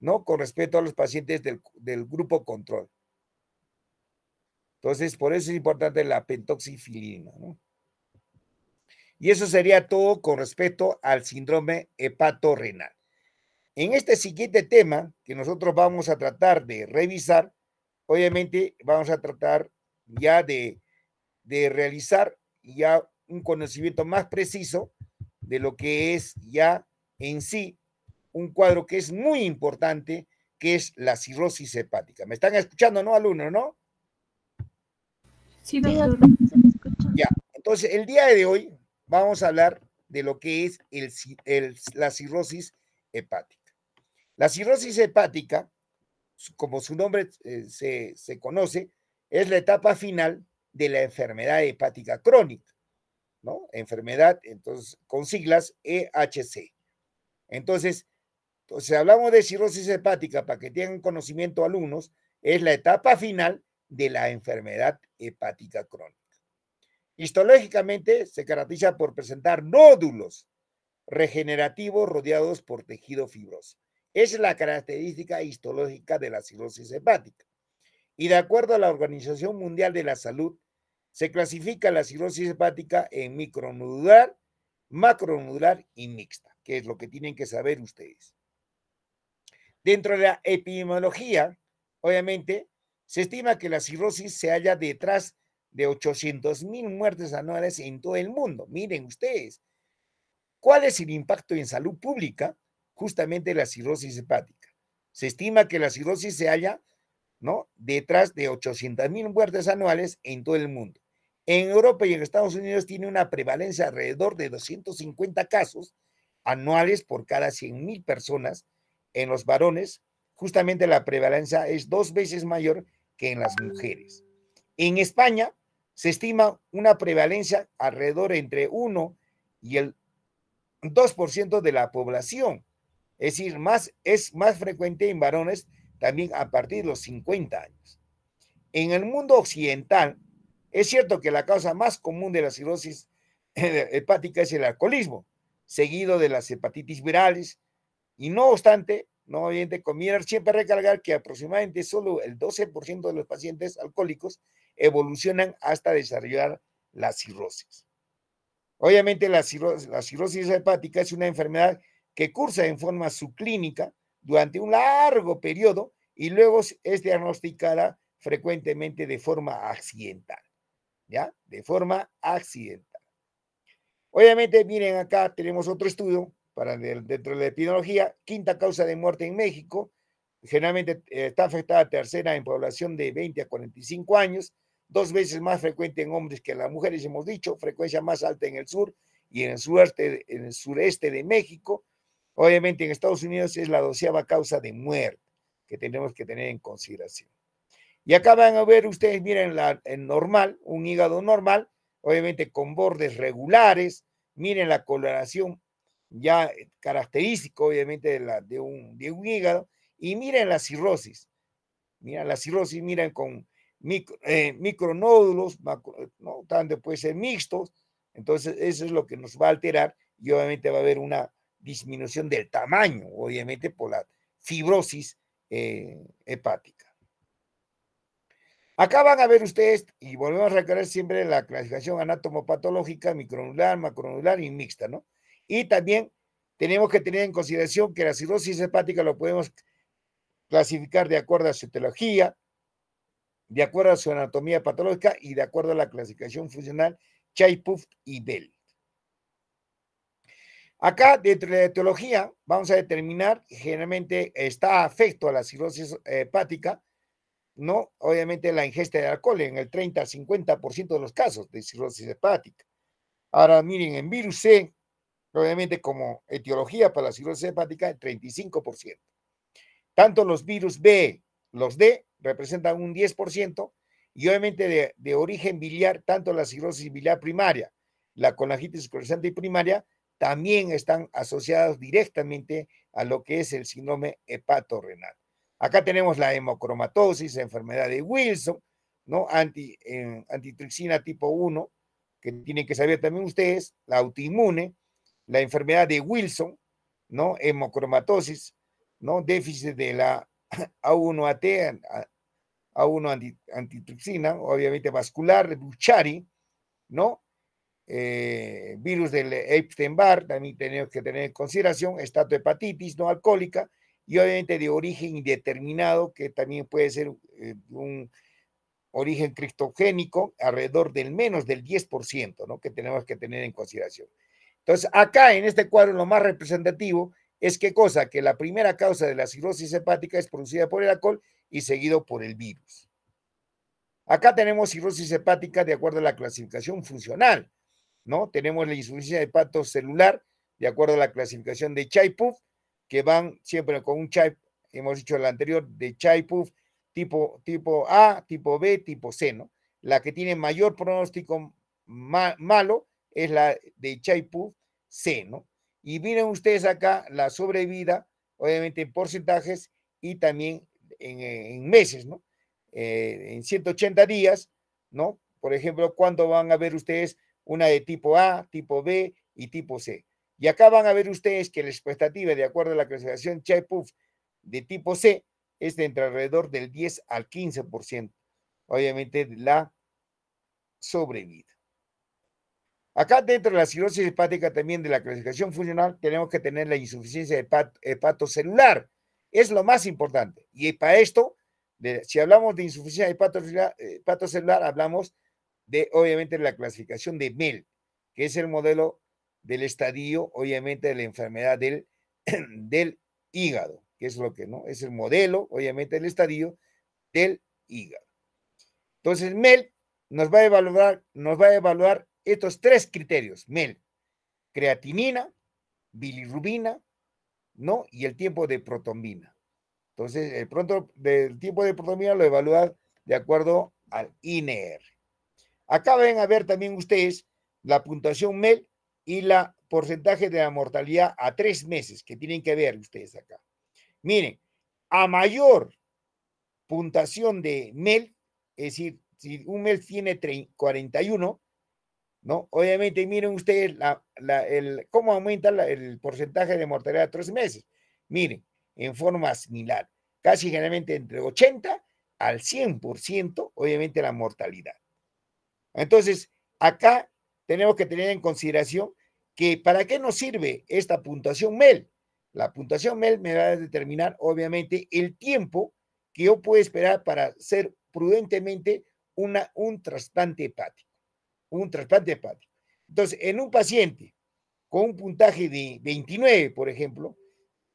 ¿no? Con respecto a los pacientes del grupo control. Entonces, por eso es importante la pentoxifilina, ¿no? Y eso sería todo con respecto al síndrome hepatorrenal. En este siguiente tema que nosotros vamos a tratar de revisar, obviamente vamos a tratar ya de, de realizar ya un conocimiento más preciso de lo que es ya en sí un cuadro que es muy importante, que es la cirrosis hepática. ¿Me están escuchando, no, alumnos, no? Sí, Ya, entonces el día de hoy vamos a hablar de lo que es la cirrosis hepática. La cirrosis hepática, como su nombre eh, se, conoce, es la etapa final de la enfermedad hepática crónica, ¿no? Enfermedad, entonces, con siglas EHC. Entonces, si hablamos de cirrosis hepática, para que tengan conocimiento alumnos, es la etapa final de la enfermedad hepática crónica. Histológicamente se caracteriza por presentar nódulos regenerativos rodeados por tejido fibroso. es la característica histológica de la cirrosis hepática. Y de acuerdo a la Organización Mundial de la Salud, se clasifica la cirrosis hepática en micronodular, macronodular y mixta, que es lo que tienen que saber ustedes. Dentro de la epidemiología, obviamente, se estima que la cirrosis se halla detrás de 800 mil muertes anuales en todo el mundo. Miren ustedes, ¿cuál es el impacto en salud pública? Justamente la cirrosis hepática. Se estima que la cirrosis se halla ¿no? detrás de 800 mil muertes anuales en todo el mundo. En Europa y en Estados Unidos tiene una prevalencia alrededor de 250 casos anuales por cada 100 mil personas en los varones. Justamente la prevalencia es dos veces mayor que en las mujeres. En España se estima una prevalencia alrededor entre 1 y el 2% de la población. Es decir, más, es más frecuente en varones también a partir de los 50 años. En el mundo occidental, es cierto que la causa más común de la cirrosis hepática es el alcoholismo, seguido de las hepatitis virales, y no obstante, no obviamente conviene Siempre recargar que aproximadamente solo el 12% de los pacientes alcohólicos evolucionan hasta desarrollar la cirrosis. Obviamente la cirrosis, la cirrosis hepática es una enfermedad que cursa en forma subclínica durante un largo periodo y luego es diagnosticada frecuentemente de forma accidental. ¿Ya? De forma accidental. Obviamente, miren, acá tenemos otro estudio para dentro de la epidemiología, quinta causa de muerte en México, generalmente eh, está afectada tercera en población de 20 a 45 años, dos veces más frecuente en hombres que en las mujeres, hemos dicho, frecuencia más alta en el sur y en el, sureste, en el sureste de México. Obviamente en Estados Unidos es la doceava causa de muerte que tenemos que tener en consideración. Y acá van a ver ustedes, miren, la, normal, un hígado normal, obviamente con bordes regulares, miren la coloración ya eh, característico obviamente de, un, un hígado, y miren la cirrosis. Miren la cirrosis, miren con eh, micronódulos, eh, no, tanto puede ser mixtos, entonces eso es lo que nos va a alterar y obviamente va a haber una disminución del tamaño, obviamente por la fibrosis hepática. Acá van a ver ustedes, y volvemos a recordar siempre la clasificación anatomopatológica, micronular, macronular y mixta, ¿no? Y también tenemos que tener en consideración que la cirrosis hepática lo podemos clasificar de acuerdo a su etiología, de acuerdo a su anatomía patológica y de acuerdo a la clasificación funcional Chai-Puff y Bell. Acá, dentro de la etiología, vamos a determinar, generalmente está afecto a la cirrosis hepática, ¿no? Obviamente la ingesta de alcohol en el 30 50% de los casos de cirrosis hepática. Ahora miren, en virus C, Obviamente, como etiología para la cirrosis hepática, el 35%. Tanto los virus B, los D, representan un 10%, y obviamente de, origen biliar, tanto la cirrosis biliar primaria, la colangitis y primaria, también están asociados directamente a lo que es el síndrome hepato-renal. Acá tenemos la hemocromatosis, enfermedad de Wilson, ¿no? Eh, antitrixina tipo 1, que tienen que saber también ustedes, la autoinmune, la enfermedad de Wilson, ¿no? Hemocromatosis, ¿no? Déficit de la A1AT, A1 antitripsina, obviamente vascular, Buchari, ¿no? Eh, virus del Epstein-Barr, también tenemos que tener en consideración, de hepatitis no alcohólica y obviamente de origen indeterminado, que también puede ser eh, un origen criptogénico alrededor del menos del 10%, ¿no? Que tenemos que tener en consideración. Entonces, acá en este cuadro lo más representativo es qué cosa, que la primera causa de la cirrosis hepática es producida por el alcohol y seguido por el virus. Acá tenemos cirrosis hepática de acuerdo a la clasificación funcional, ¿no? Tenemos la insuficiencia celular de acuerdo a la clasificación de Chaipuf, que van siempre con un ChaiPuf, hemos dicho la anterior, de Chaipuf tipo, tipo A, tipo B, tipo C, ¿no? La que tiene mayor pronóstico malo es la de ChaiPuf C, ¿no? Y miren ustedes acá la sobrevida, obviamente en porcentajes y también en, meses, ¿no? Eh, en 180 días, ¿no? Por ejemplo, ¿cuándo van a ver ustedes una de tipo A, tipo B y tipo C. Y acá van a ver ustedes que la expectativa, de acuerdo a la clasificación Chaipuf de tipo C, es de entre alrededor del 10 al 15%. Obviamente, la sobrevida. Acá dentro de la cirrosis hepática también de la clasificación funcional tenemos que tener la insuficiencia hepatocelular. Es lo más importante. Y para esto, si hablamos de insuficiencia hepato eh, celular hablamos de obviamente la clasificación de MEL, que es el modelo del estadio, obviamente, de la enfermedad del, del hígado, que es lo que no, es el modelo, obviamente, del estadio del hígado. Entonces, MEL nos va a evaluar, nos va a evaluar estos tres criterios, MEL, creatinina, bilirrubina, ¿no? Y el tiempo de protombina. Entonces, el, pronto, del tiempo de protombina lo evalúa de acuerdo al INER. Acá ven a ver también ustedes la puntuación MEL y la porcentaje de la mortalidad a tres meses que tienen que ver ustedes acá. Miren, a mayor puntuación de MEL, es decir, si un MEL tiene 41, ¿no? Obviamente, miren ustedes la, el, cómo aumenta el porcentaje de mortalidad a tres meses. Miren, en forma similar, casi generalmente entre 80 al 100%, obviamente, la mortalidad. Entonces, acá tenemos que tener en consideración que para qué nos sirve esta puntuación MEL. La puntuación MEL me va a determinar, obviamente, el tiempo que yo puedo esperar para ser prudentemente una, un trasplante hepático un trasplante hepático. Entonces, en un paciente con un puntaje de 29, por ejemplo,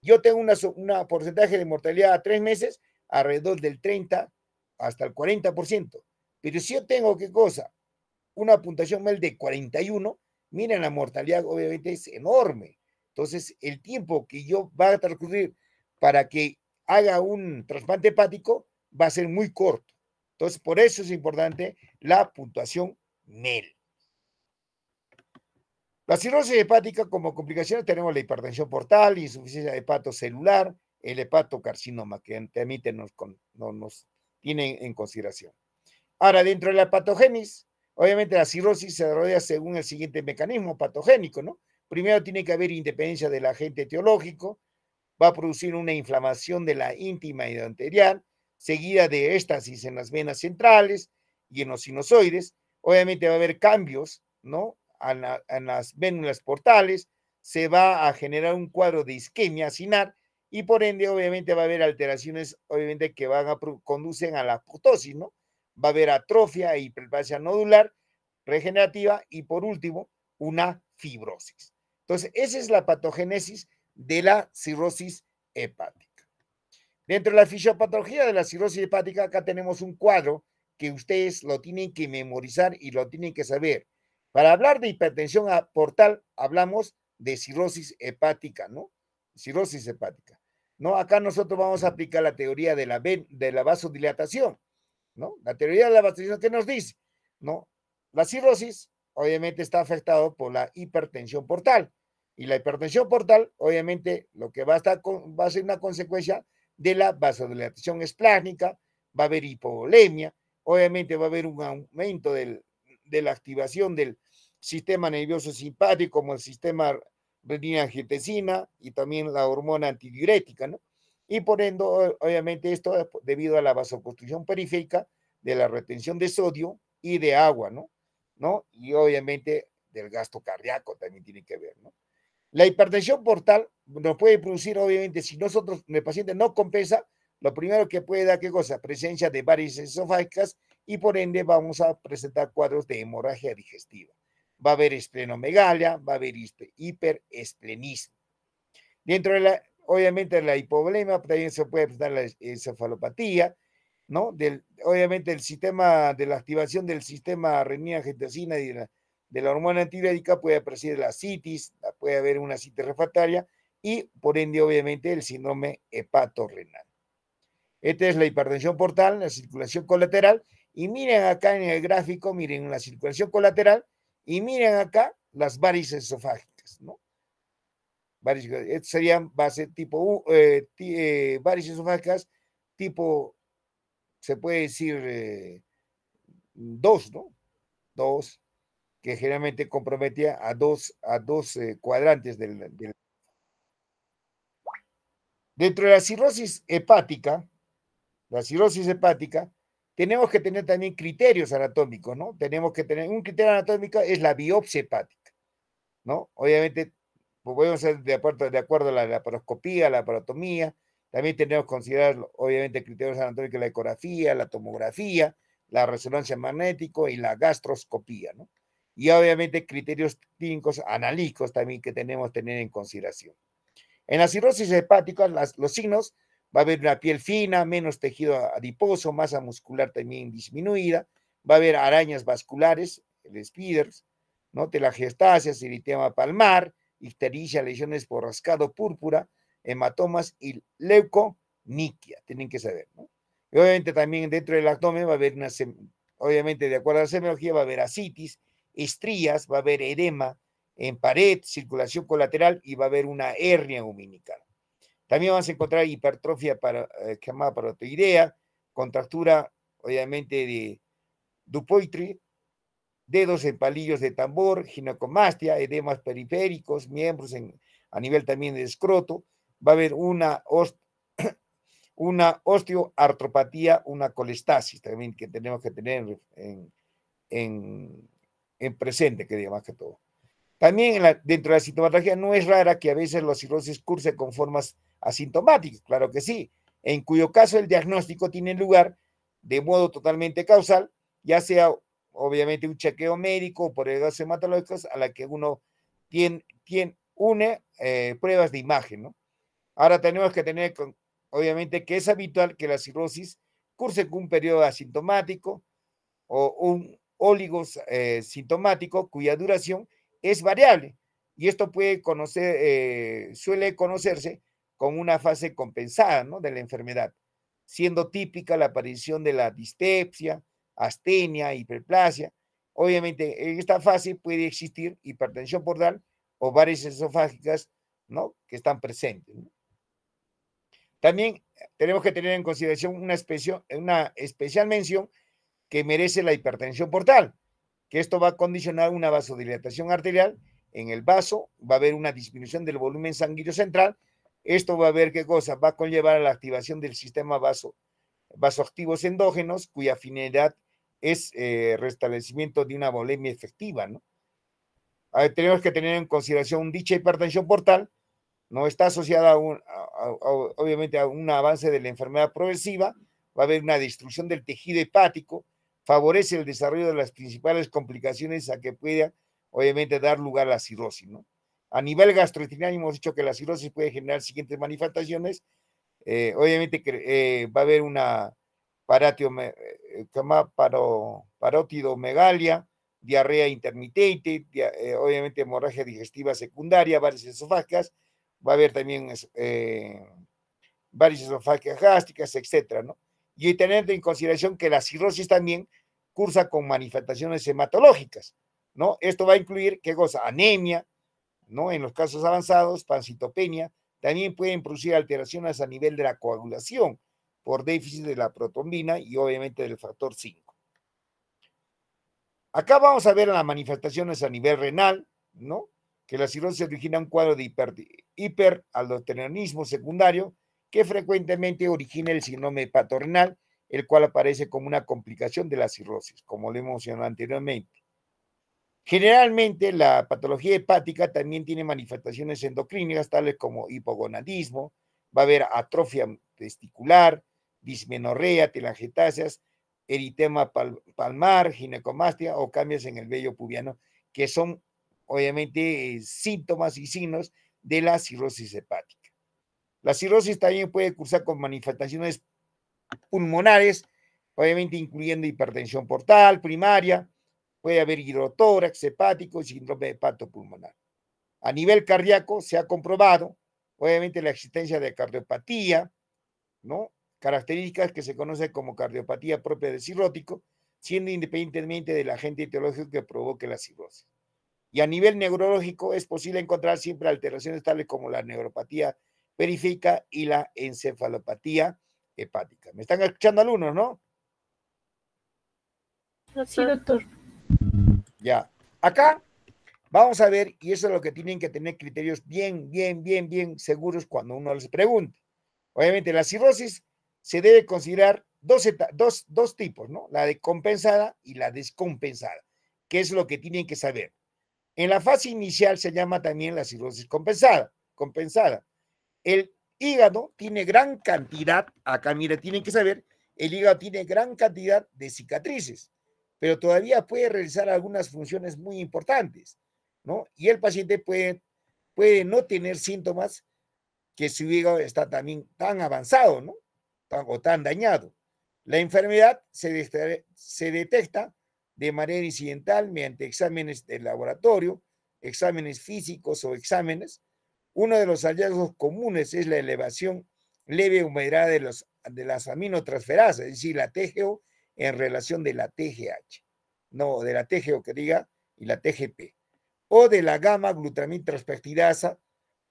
yo tengo un una porcentaje de mortalidad a tres meses alrededor del 30 hasta el 40%. Pero si yo tengo, ¿qué cosa? Una puntuación mal de 41, miren, la mortalidad obviamente es enorme. Entonces, el tiempo que yo va a transcurrir para que haga un trasplante hepático va a ser muy corto. Entonces, por eso es importante la puntuación la cirrosis hepática como complicaciones tenemos la hipertensión portal, insuficiencia celular el hepatocarcinoma, que también nos, nos tiene en consideración. Ahora, dentro de la patogénesis, obviamente la cirrosis se desarrolla según el siguiente mecanismo patogénico, ¿no? Primero tiene que haber independencia del agente etiológico, va a producir una inflamación de la íntima y anterior, seguida de éstasis en las venas centrales y en los sinusoides, Obviamente va a haber cambios, ¿no? En, las vénulas portales, se va a generar un cuadro de isquemia sinar y por ende obviamente va a haber alteraciones, obviamente que van a, conducen a la apoptosis, ¿no? Va a haber atrofia y e hiperplasia nodular regenerativa y por último una fibrosis. Entonces, esa es la patogénesis de la cirrosis hepática. Dentro de la fisiopatología de la cirrosis hepática, acá tenemos un cuadro que ustedes lo tienen que memorizar y lo tienen que saber. Para hablar de hipertensión portal, hablamos de cirrosis hepática, ¿no? Cirrosis hepática. No, acá nosotros vamos a aplicar la teoría de la, de la vasodilatación, ¿no? La teoría de la vasodilatación que nos dice, ¿no? La cirrosis obviamente está afectada por la hipertensión portal y la hipertensión portal obviamente lo que va a estar va a ser una consecuencia de la vasodilatación esplánica, va a haber hipovolemia, obviamente va a haber un aumento de la activación del sistema nervioso simpático, como el sistema angiotensina y también la hormona antidiurética, ¿no? Y poniendo, obviamente, esto debido a la vasoconstrucción periférica de la retención de sodio y de agua, ¿no? ¿No? Y obviamente del gasto cardíaco también tiene que ver, ¿no? La hipertensión portal nos puede producir, obviamente, si nosotros, el paciente no compensa, lo primero que puede dar, ¿qué cosa? Presencia de varices esofágicas y por ende vamos a presentar cuadros de hemorragia digestiva. Va a haber esplenomegalia, va a haber hiperesplenismo. Dentro de la, obviamente, la hipovolemia, también se puede presentar la encefalopatía, ¿no? Del, obviamente, el sistema de la activación del sistema renina-angiotensina y de la, hormona antibiótica puede aparecer la citis, puede haber una citis refractaria y, por ende, obviamente, el síndrome hepatorrenal. Esta es la hipertensión portal, la circulación colateral. Y miren acá en el gráfico, miren la circulación colateral y miren acá las varices esofágicas, ¿no? Eh, serían base tipo, eh, eh, varices esofágicas tipo, se puede decir, dos, ¿no? Dos, que generalmente comprometía a dos, a dos cuadrantes del, del... Dentro de la cirrosis hepática, la cirrosis hepática, tenemos que tener también criterios anatómicos, ¿no? Tenemos que tener, un criterio anatómico es la biopsia hepática, ¿no? Obviamente, pues, podemos ser de acuerdo, de acuerdo a la laparoscopía, la laparotomía, también tenemos que considerar, obviamente, criterios anatómicos, la ecografía, la tomografía, la resonancia magnética y la gastroscopía, ¿no? Y obviamente criterios clínicos analíticos también que tenemos que tener en consideración. En la cirrosis hepática, los signos va a haber una piel fina, menos tejido adiposo, masa muscular también disminuida, va a haber arañas vasculares, el spiders, ¿no? telagiostasia, eritema palmar, ictericia, lesiones por rascado púrpura, hematomas y leuconiquia, tienen que saber, ¿no? Y obviamente también dentro del abdomen va a haber una, obviamente de acuerdo a la semiología va a haber asitis, estrías, va a haber edema en pared, circulación colateral y va a haber una hernia umbilical. También vas a encontrar hipertrofia para, eh, llamada parotoidea, contractura, obviamente, de Dupoitre, dedos en palillos de tambor, ginecomastia, edemas periféricos, miembros en, a nivel también de escroto. Va a haber una, una osteoartropatía, una colestasis también que tenemos que tener en, en presente, que digamos que todo. También dentro de la sintomatología no es rara que a veces la cirrosis curse con formas asintomáticas, claro que sí, en cuyo caso el diagnóstico tiene lugar de modo totalmente causal, ya sea obviamente un chequeo médico o por heridas hematológicas a la que uno tiene, tiene une eh, pruebas de imagen, ¿no? Ahora tenemos que tener, obviamente, que es habitual que la cirrosis curse con un periodo asintomático o un oligos eh, sintomático cuya duración es variable y esto puede conocer, eh, suele conocerse con una fase compensada de la enfermedad, siendo típica la aparición de la dispepsia, astenia, hiperplasia. Obviamente, en esta fase puede existir hipertensión portal o varias esofágicas ¿no? que están presentes. También eh, tenemos que tener en consideración una, una especial mención que merece la hipertensión portal, que esto va a condicionar una vasodilatación arterial en el vaso, va a haber una disminución del volumen sanguíneo central, esto va a ver qué cosa, va a conllevar a la activación del sistema vaso, vasoactivos endógenos, cuya finalidad es eh, restablecimiento de una volemia efectiva, ¿no? Ah, tenemos que tener en consideración dicha hipertensión portal, no está asociada obviamente a un avance de la enfermedad progresiva, va a haber una destrucción del tejido hepático, favorece el desarrollo de las principales complicaciones a que pueda, obviamente, dar lugar a la cirrosis, ¿no? A nivel gastrointestinal hemos dicho que la cirrosis puede generar siguientes manifestaciones. Eh, obviamente que, eh, va a haber una eh, parotidomegalia, diarrea intermitente, obviamente hemorragia digestiva secundaria, varias esofágicas, va a haber también varias esofágicas gástricas, etcétera, ¿no? Y teniendo en consideración que la cirrosis también cursa con manifestaciones hematológicas, ¿no? Esto va a incluir, ¿qué cosa? Anemia, ¿no? En los casos avanzados, pancitopenia, también pueden producir alteraciones a nivel de la coagulación por déficit de la protombina y obviamente del factor 5. Acá vamos a ver las manifestaciones a nivel renal, ¿no? Que la cirrosis origina un cuadro de hiper, secundario que frecuentemente origina el síndrome renal el cual aparece como una complicación de la cirrosis, como lo hemos mencionado anteriormente. Generalmente, la patología hepática también tiene manifestaciones endocrínicas, tales como hipogonadismo, va a haber atrofia testicular, dismenorrea, telangiectasias, eritema palmar, ginecomastia o cambios en el vello pubiano, que son obviamente eh, síntomas y signos de la cirrosis hepática. La cirrosis también puede cursar con manifestaciones pulmonares, obviamente incluyendo hipertensión portal, primaria, puede haber hidrotórax hepático y síndrome de hepato pulmonar. A nivel cardíaco se ha comprobado, obviamente, la existencia de cardiopatía, ¿no? Características que se conocen como cardiopatía propia del cirrótico, siendo independientemente del agente etiológico que provoque la cirrosis. Y a nivel neurológico es posible encontrar siempre alteraciones tales como la neuropatía periférica y la encefalopatía, hepática. Me están escuchando alumnos, ¿no? Sí, doctor. Ya. Acá vamos a ver, y eso es lo que tienen que tener criterios bien, bien, bien, bien seguros cuando uno les pregunte. Obviamente, la cirrosis se debe considerar dos, tipos, ¿no? La de compensada y la descompensada, que es lo que tienen que saber. En la fase inicial se llama también la cirrosis compensada. compensada. El hígado tiene gran cantidad, acá mira, tienen que saber, el hígado tiene gran cantidad de cicatrices, pero todavía puede realizar algunas funciones muy importantes, ¿no? Y el paciente puede, puede no tener síntomas que su hígado está también tan avanzado, ¿no? Tan, o tan dañado. La enfermedad se, se detecta de manera incidental mediante exámenes de laboratorio, exámenes físicos o exámenes uno de los hallazgos comunes es la elevación leve humedad de, los, de las aminotransferases, es decir, la TGO en relación de la TGH, no, de la TGO que diga, y la TGP, o de la gamma glutamitransperidasa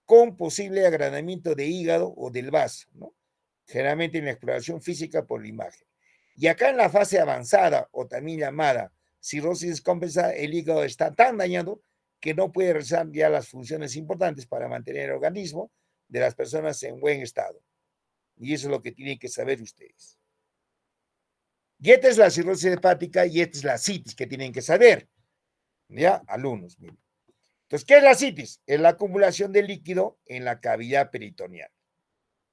con posible agrandamiento de hígado o del vaso, generalmente en la exploración física por la imagen. Y acá en la fase avanzada, o también llamada cirrosis compensada, el hígado está tan dañado que no puede realizar ya las funciones importantes para mantener el organismo de las personas en buen estado. Y eso es lo que tienen que saber ustedes. Y esta es la cirrosis hepática y esta es la citis que tienen que saber, ¿ya? Alumnos, miren. Entonces, ¿qué es la citis? Es la acumulación de líquido en la cavidad peritoneal.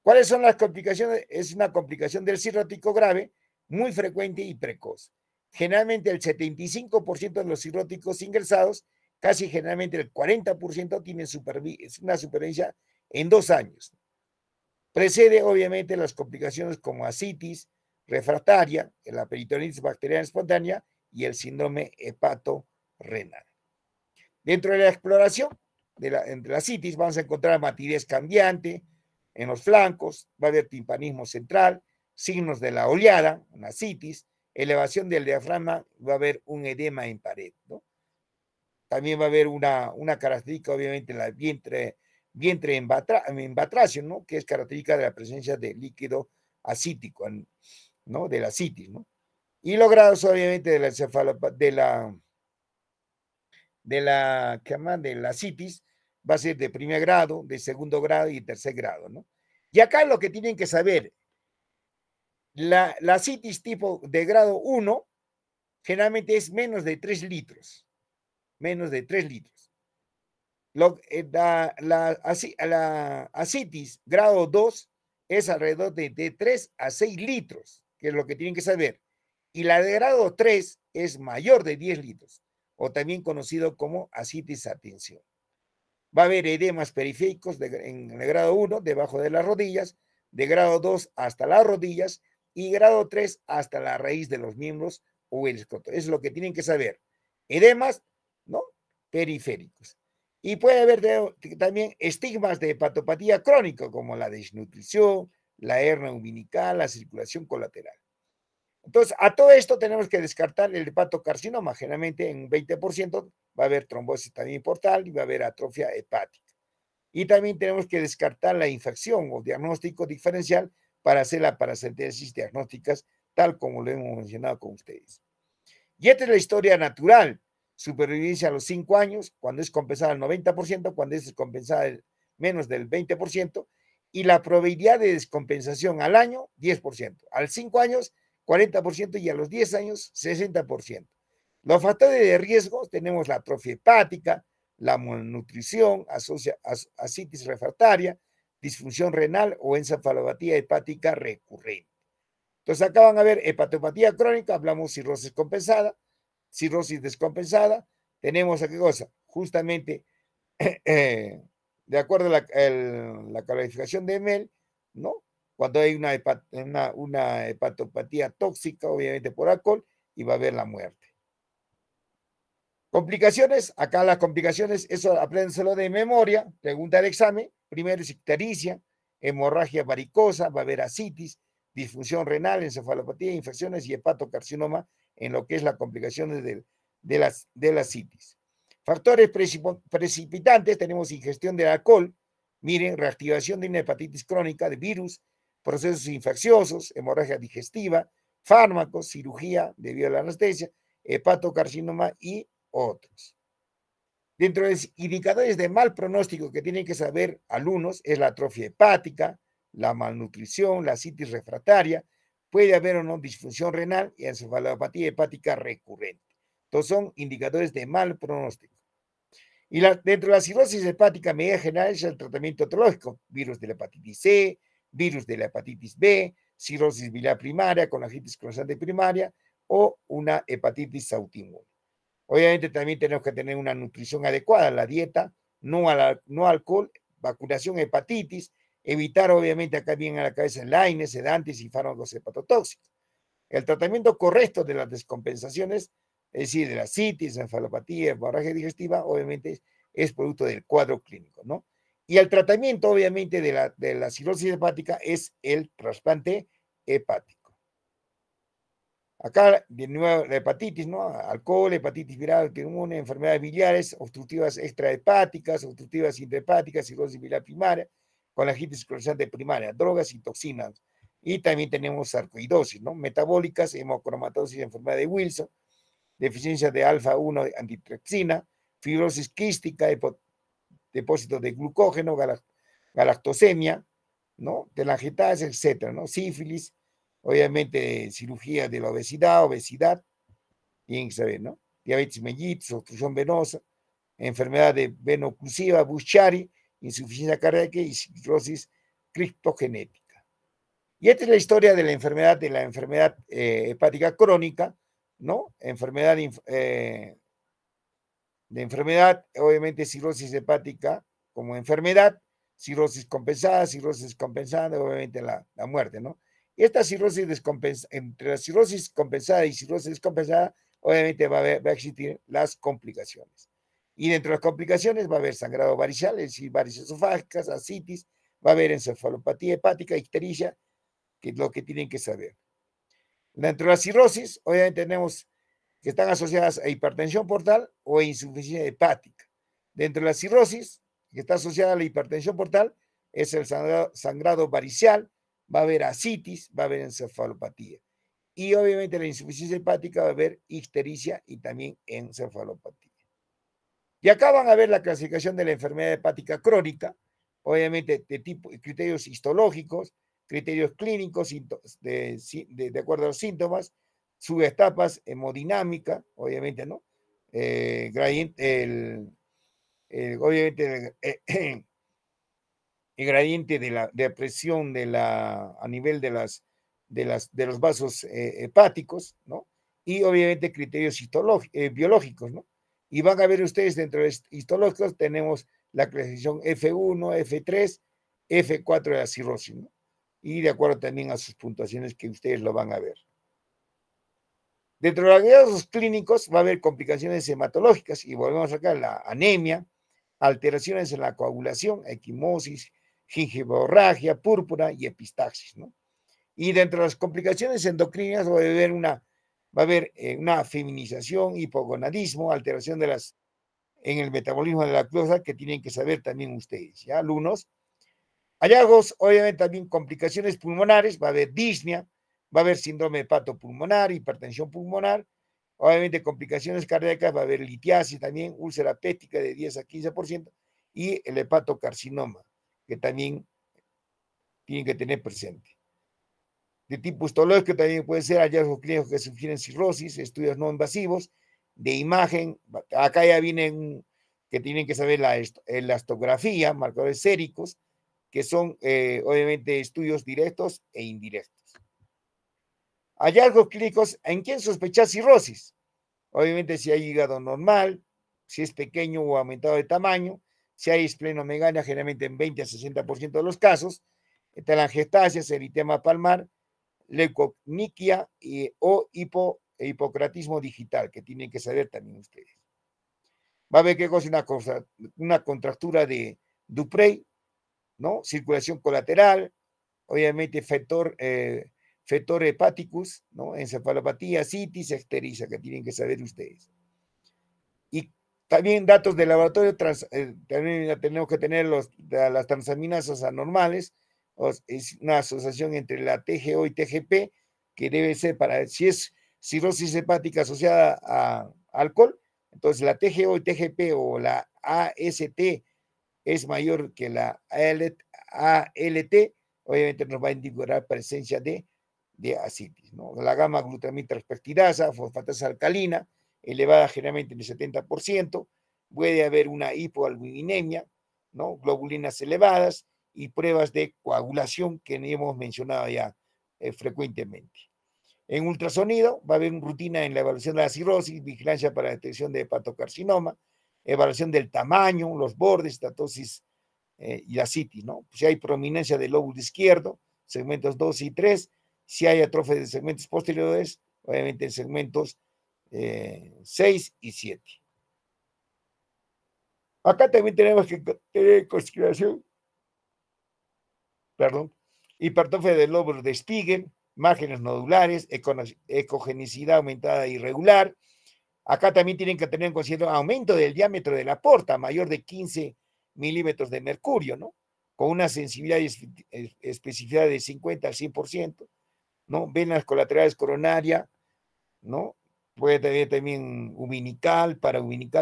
¿Cuáles son las complicaciones? Es una complicación del cirrótico grave, muy frecuente y precoz. Generalmente el 75% de los cirróticos ingresados casi generalmente el 40% tiene una supervivencia en dos años. Precede obviamente las complicaciones como asitis refractaria, la peritonitis bacteriana espontánea y el síndrome hepato-renal. Dentro de la exploración de la, asitis vamos a encontrar matidez cambiante en los flancos, va a haber timpanismo central, signos de la oleada, una asitis, elevación del diafragma, va a haber un edema en pared. ¿no? También va a haber una, característica, obviamente, en la vientre, vientre en, batracio, ¿no? Que es característica de la presencia de líquido acítico, ¿no? De la citis, ¿no? Y los grados, obviamente, de la de la, de la, ¿qué De la citis, va a ser de primer grado, de segundo grado y tercer grado, ¿no? Y acá lo que tienen que saber, la, la citis tipo de grado 1 generalmente es menos de 3 litros menos de 3 litros. Lo, eh, la, la, asitis grado 2 es alrededor de, 3 a 6 litros, que es lo que tienen que saber. Y la de grado 3 es mayor de 10 litros, o también conocido como asitis atención. Va a haber edemas periféricos en el grado 1, debajo de las rodillas, de grado 2 hasta las rodillas y grado 3 hasta la raíz de los miembros o el escoto. Es lo que tienen que saber. Edemas periféricos. Y puede haber también estigmas de hepatopatía crónica, como la desnutrición, la hernia umbilical, la circulación colateral. Entonces, a todo esto tenemos que descartar el hepatocarcinoma. Generalmente en un 20% va a haber trombosis también portal y va a haber atrofia hepática. Y también tenemos que descartar la infección o diagnóstico diferencial para hacer la paracentesis diagnósticas, tal como lo hemos mencionado con ustedes. Y esta es la historia natural supervivencia a los 5 años, cuando es compensada el 90%, cuando es compensada el menos del 20%, y la probabilidad de descompensación al año, 10%. Al 5 años, 40% y a los 10 años, 60%. Los factores de riesgo tenemos la atrofia hepática, la malnutrición, asocia, a asitis refractaria, disfunción renal o encefalopatía hepática recurrente. Entonces acá van a ver hepatopatía crónica, hablamos cirrosis compensada, cirrosis descompensada, tenemos a qué cosa? Justamente, eh, de acuerdo a la, calificación de Mel, ¿no? Cuando hay una, una, hepatopatía tóxica, obviamente por alcohol, y va a haber la muerte. Complicaciones, acá las complicaciones, eso apréndenselo de memoria, pregunta el examen, primero es ictericia, hemorragia varicosa, va a haber asitis, disfunción renal, encefalopatía, infecciones y hepatocarcinoma en lo que es la complicación de, las, citis. Factores precipitantes, tenemos ingestión de alcohol, miren, reactivación de una hepatitis crónica de virus, procesos infecciosos, hemorragia digestiva, fármacos, cirugía debido a la anestesia, hepatocarcinoma y otros. Dentro de los indicadores de mal pronóstico que tienen que saber alumnos es la atrofia hepática, la malnutrición, la citis refractaria, Puede haber o no disfunción renal y encefalopatía hepática recurrente. Entonces son indicadores de mal pronóstico. Y dentro de la cirrosis hepática, medida general es el tratamiento otológico, virus de la hepatitis C, virus de la hepatitis B, cirrosis biliar primaria, con agitis cruzante primaria o una hepatitis autoinmune. Obviamente también tenemos que tener una nutrición adecuada, la dieta, no, no alcohol, vacunación hepatitis, Evitar, obviamente, acá bien a la cabeza enlaines, sedantes y fármacos hepatotóxicos. El tratamiento correcto de las descompensaciones, es decir, de la citis, encefalopatía, hemorragia digestiva, obviamente es producto del cuadro clínico, ¿no? Y el tratamiento, obviamente, de la, cirrosis hepática es el trasplante hepático. Acá, de nuevo, la hepatitis, ¿no? Alcohol, hepatitis viral, que enfermedades biliares, obstructivas extrahepáticas, obstructivas intrahepáticas, cirrosis biliar primaria, con la artritis de primaria, drogas y toxinas. Y también tenemos sarcoidosis, ¿no? Metabólicas, hemocromatosis, enfermedad de Wilson, deficiencia de alfa-1 antitrexina, fibrosis quística, depósito de glucógeno, galactosemia, ¿no? telangiectasias, etcétera, ¿no? Sífilis, obviamente cirugía de la obesidad, obesidad, tienen que saber, ¿no? Diabetes mellitus, obstrucción venosa, enfermedad de veno oclusiva, insuficiencia cardíaca y cirrosis criptogenética. Y esta es la historia de la enfermedad, de la enfermedad eh, hepática crónica, ¿no? Enfermedad, eh, de enfermedad, obviamente cirrosis hepática como enfermedad, cirrosis compensada, cirrosis descompensada obviamente la, muerte, ¿no? Y esta cirrosis descompensada, entre la cirrosis compensada y cirrosis descompensada, obviamente va a existir las complicaciones. Y dentro de las complicaciones va a haber sangrado varicial, es decir, varices esofágicas, asitis, va a haber encefalopatía hepática, ictericia, que es lo que tienen que saber. Dentro de la cirrosis, obviamente tenemos que están asociadas a hipertensión portal o a insuficiencia hepática. Dentro de la cirrosis, que está asociada a la hipertensión portal, es el sangrado, varicial, va a haber asitis, va a haber encefalopatía. Y obviamente la insuficiencia hepática va a haber ictericia y también encefalopatía. Y acá van a ver la clasificación de la enfermedad hepática crónica, obviamente de tipo, criterios histológicos, criterios clínicos de, acuerdo a los síntomas, subetapas hemodinámica, obviamente, ¿no? Eh, obviamente eh, el, gradiente de la de presión de la, a nivel de, las, de, las, de los vasos eh, hepáticos, ¿no? Y obviamente criterios biológicos, ¿no? Y van a ver ustedes dentro de histológicos, tenemos la clasificación F1, F3, F4 de la cirrosis, ¿no? y de acuerdo también a sus puntuaciones que ustedes lo van a ver. Dentro de los clínicos va a haber complicaciones hematológicas y volvemos acá a la anemia, alteraciones en la coagulación, equimosis, gingivorragia, púrpura y epistaxis, ¿no? Y dentro de las complicaciones endocrinas va a haber una va a haber eh, una feminización, hipogonadismo, alteración de las, en el metabolismo de la glucosa que tienen que saber también ustedes, ¿ya? Alumnos. Hallazgos, obviamente también complicaciones pulmonares, va a haber disnea, va a haber síndrome de pulmonar, hipertensión pulmonar, obviamente complicaciones cardíacas, va a haber litiasis también, úlcera péptica de 10 a 15% y el hepatocarcinoma, que también tienen que tener presente de tipo histológico también puede ser hallazgos clínicos que sugieren cirrosis, estudios no invasivos, de imagen, acá ya vienen que tienen que saber la elastografía, eh, marcadores séricos, que son eh, obviamente estudios directos e indirectos. Hallazgos clínicos, ¿en quién sospechar cirrosis? Obviamente si hay hígado normal, si es pequeño o aumentado de tamaño, si hay esplenomegalia, generalmente en 20 a 60% de los casos, telangiectasias, eritema palmar, leuconiquia eh, o hipo, e hipocratismo digital, que tienen que saber también ustedes. Va a haber que cosa una, una contractura de Duprey, ¿no? Circulación colateral, obviamente fetor, eh, hepaticus, ¿no? Encefalopatía, citis, esteriza, que tienen que saber ustedes. Y también datos de laboratorio, eh, también tenemos que tener los, las transaminasas anormales, es una asociación entre la TGO y TGP que debe ser para, si es cirrosis hepática asociada a alcohol, entonces la TGO y TGP o la AST es mayor que la ALT, obviamente nos va a indicar presencia de, de ¿no? La gama transpertidasa fosfatasa alcalina, elevada generalmente en el 70%, puede haber una hipoalbuminemia, ¿no? Globulinas elevadas, y pruebas de coagulación que hemos mencionado ya eh, frecuentemente. En ultrasonido va a haber rutina en la evaluación de la cirrosis, vigilancia para la detección de hepatocarcinoma, evaluación del tamaño, los bordes, estatosis eh, y la citis, ¿no? Si hay prominencia del lóbulo izquierdo, segmentos 2 y 3, si hay atrofia de segmentos posteriores, obviamente en segmentos 6 eh, y 7. Acá también tenemos que tener consideración perdón, hipertrofia del lóbulo de Spiegel, márgenes nodulares, ecogenicidad aumentada e irregular. Acá también tienen que tener en consideración aumento del diámetro de la porta, mayor de 15 milímetros de mercurio, ¿no? Con una sensibilidad y e-, especificidad de 50 al 100%, ¿no? Venas colaterales coronarias, ¿no? Puede tener también umbilical,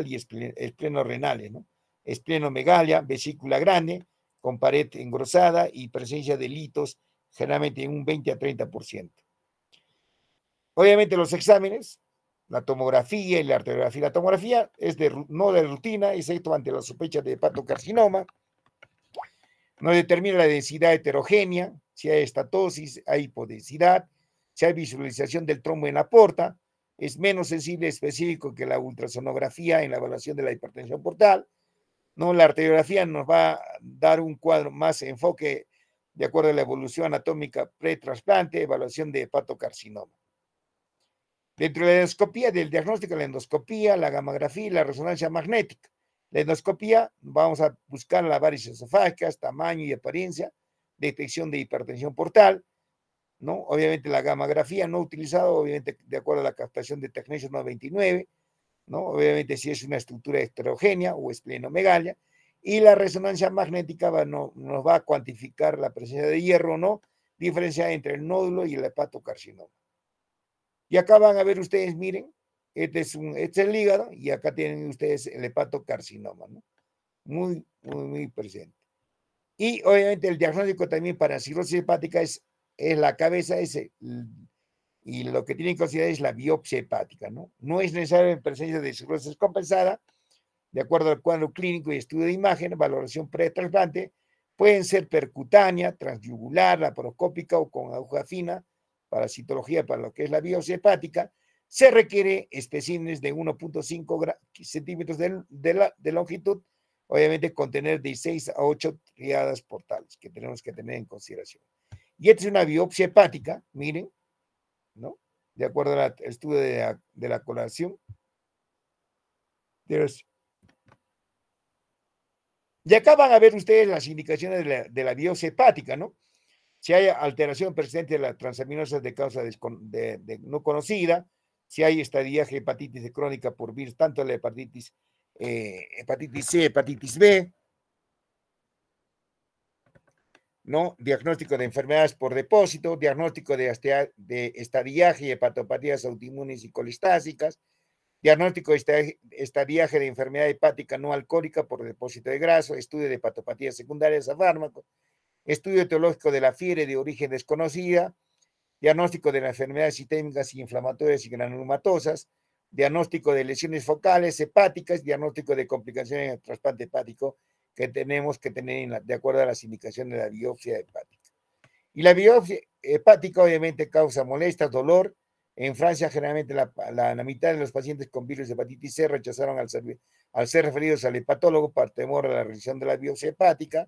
y espleno renales, ¿no? Esplenomegalia, vesícula grande, con pared engrosada y presencia de litos, generalmente en un 20 a 30%. Obviamente los exámenes, la tomografía y la arteriografía. La tomografía es de, no de rutina, excepto ante la sospecha de hepatocarcinoma. no determina la densidad heterogénea, si hay estatosis, hay hipodensidad, si hay visualización del trombo en la porta, es menos sensible específico que la ultrasonografía en la evaluación de la hipertensión portal. No, la arteriografía nos va a dar un cuadro más enfoque de acuerdo a la evolución anatómica pretransplante, evaluación de hepatocarcinoma. Dentro de la endoscopía, del diagnóstico la endoscopía, la gamografía y la resonancia magnética. La endoscopía, vamos a buscar las varices esofágicas, tamaño y apariencia, detección de hipertensión portal, ¿no? Obviamente la gamografía no utilizada, obviamente de acuerdo a la captación de Tecnesio 929, Obviamente si es una estructura heterogénea o esplenomegalia, y la resonancia magnética va, no, nos va a cuantificar la presencia de hierro o no, diferencia entre el nódulo y el hepatocarcinoma. Y acá van a ver ustedes, miren, este es, un, este el hígado y acá tienen ustedes el hepatocarcinoma, ¿no? Muy, muy, muy presente. Y obviamente el diagnóstico también para cirrosis hepática es, es la cabeza, ese y lo que tienen que considerar es la biopsia hepática, ¿no? No es necesario en presencia de cirrosis compensada, de acuerdo al cuadro clínico y estudio de imagen, valoración pretransplante, pueden ser percutánea, transyugular, laparoscópica o con aguja fina para citología, para lo que es la biopsia hepática. Se requiere especímenes de 1.5 centímetros de, longitud, obviamente con tener de 6 a 8 triadas portales que tenemos que tener en consideración. Y esta es una biopsia hepática, miren, ¿no? De acuerdo al estudio de la, colación. Y acá van a ver ustedes las indicaciones de la, de hepática, ¿no? Si hay alteración presente de las transaminosas de causa no conocida, si hay estadía hepatitis crónica por virus, tanto la hepatitis, eh, hepatitis C, hepatitis B, ¿no? Diagnóstico de enfermedades por depósito, diagnóstico de, estadiaje y hepatopatías autoinmunes y colistásicas, diagnóstico de estadiaje de enfermedad hepática no alcohólica por depósito de graso, estudio de hepatopatías secundarias a fármacos, estudio etiológico de la fiebre de origen desconocida, diagnóstico de enfermedades sistémicas inflamatorias y granulomatosas, diagnóstico de lesiones focales hepáticas, diagnóstico de complicaciones en el trasplante hepático, que tenemos que tener de acuerdo a las indicaciones de la biopsia hepática. Y la biopsia hepática obviamente causa molestias, dolor. En Francia generalmente la, la, mitad de los pacientes con virus de hepatitis C rechazaron al ser, al ser referidos al hepatólogo por temor a la revisión de la biopsia hepática.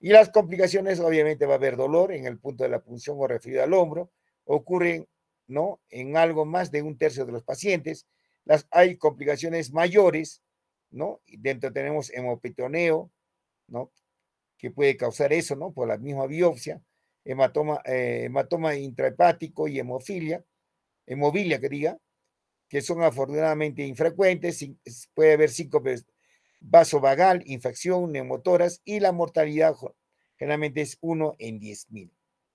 Y las complicaciones, obviamente va a haber dolor en el punto de la punción o referido al hombro, ocurren ¿no? en algo más de un tercio de los pacientes. Las, hay complicaciones mayores ¿no? dentro tenemos hemopitoneo, ¿no? Que puede causar eso, ¿no? Por la misma biopsia, hematoma, eh, intrahepático y hemofilia, hemobilia que diga, que son afortunadamente infrecuentes, puede haber síncope vasovagal, infección, neumotoras y la mortalidad generalmente es 1 en 10.000,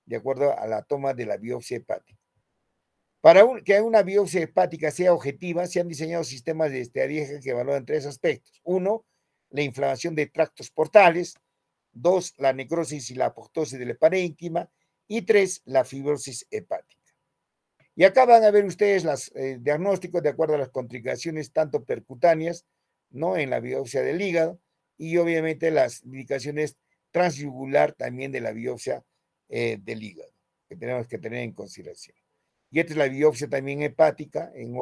de acuerdo a la toma de la biopsia hepática. Para que una biopsia hepática sea objetiva, se han diseñado sistemas de estadística que evalúan tres aspectos. Uno, la inflamación de tractos portales. Dos, la necrosis y la apoptosis del parénquima. Y tres, la fibrosis hepática. Y acá van a ver ustedes los eh, diagnósticos de acuerdo a las complicaciones tanto percutáneas, ¿no? En la biopsia del hígado y obviamente las indicaciones transjugular también de la biopsia eh, del hígado, que tenemos que tener en consideración. Y esta es la biopsia también hepática en,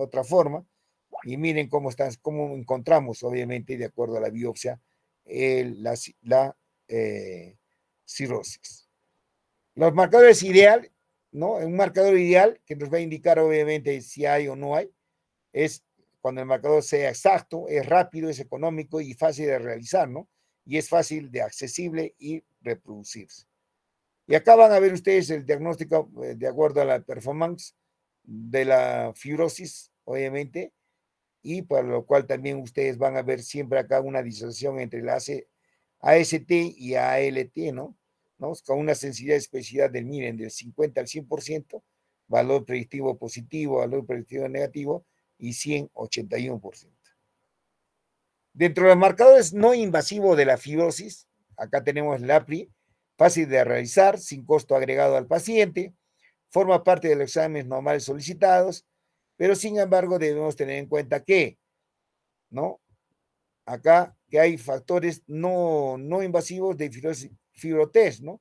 otra forma. Y miren cómo, están, cómo encontramos, obviamente, de acuerdo a la biopsia, la, eh, cirrosis. Los marcadores ideal, ¿no? Un marcador ideal que nos va a indicar, obviamente, si hay o no hay, es cuando el marcador sea exacto, es rápido, es económico y fácil de realizar, ¿no? Y es fácil de accesible y reproducirse. Y acá van a ver ustedes el diagnóstico eh, de acuerdo a la performance de la fibrosis, obviamente, y para lo cual también ustedes van a ver siempre acá una disociación entre la AST y ALT, ¿no? ¿no? Con una sensibilidad y especificidad del, miren, del 50 al 100%, valor predictivo positivo, valor predictivo negativo y 181%. Dentro de los marcadores no invasivos de la fibrosis, acá tenemos el APRI, fácil de realizar, sin costo agregado al paciente, forma parte de los exámenes normales solicitados, pero sin embargo debemos tener en cuenta que, ¿no? Acá que hay factores no, invasivos de fibrosis, fibrotest, ¿no?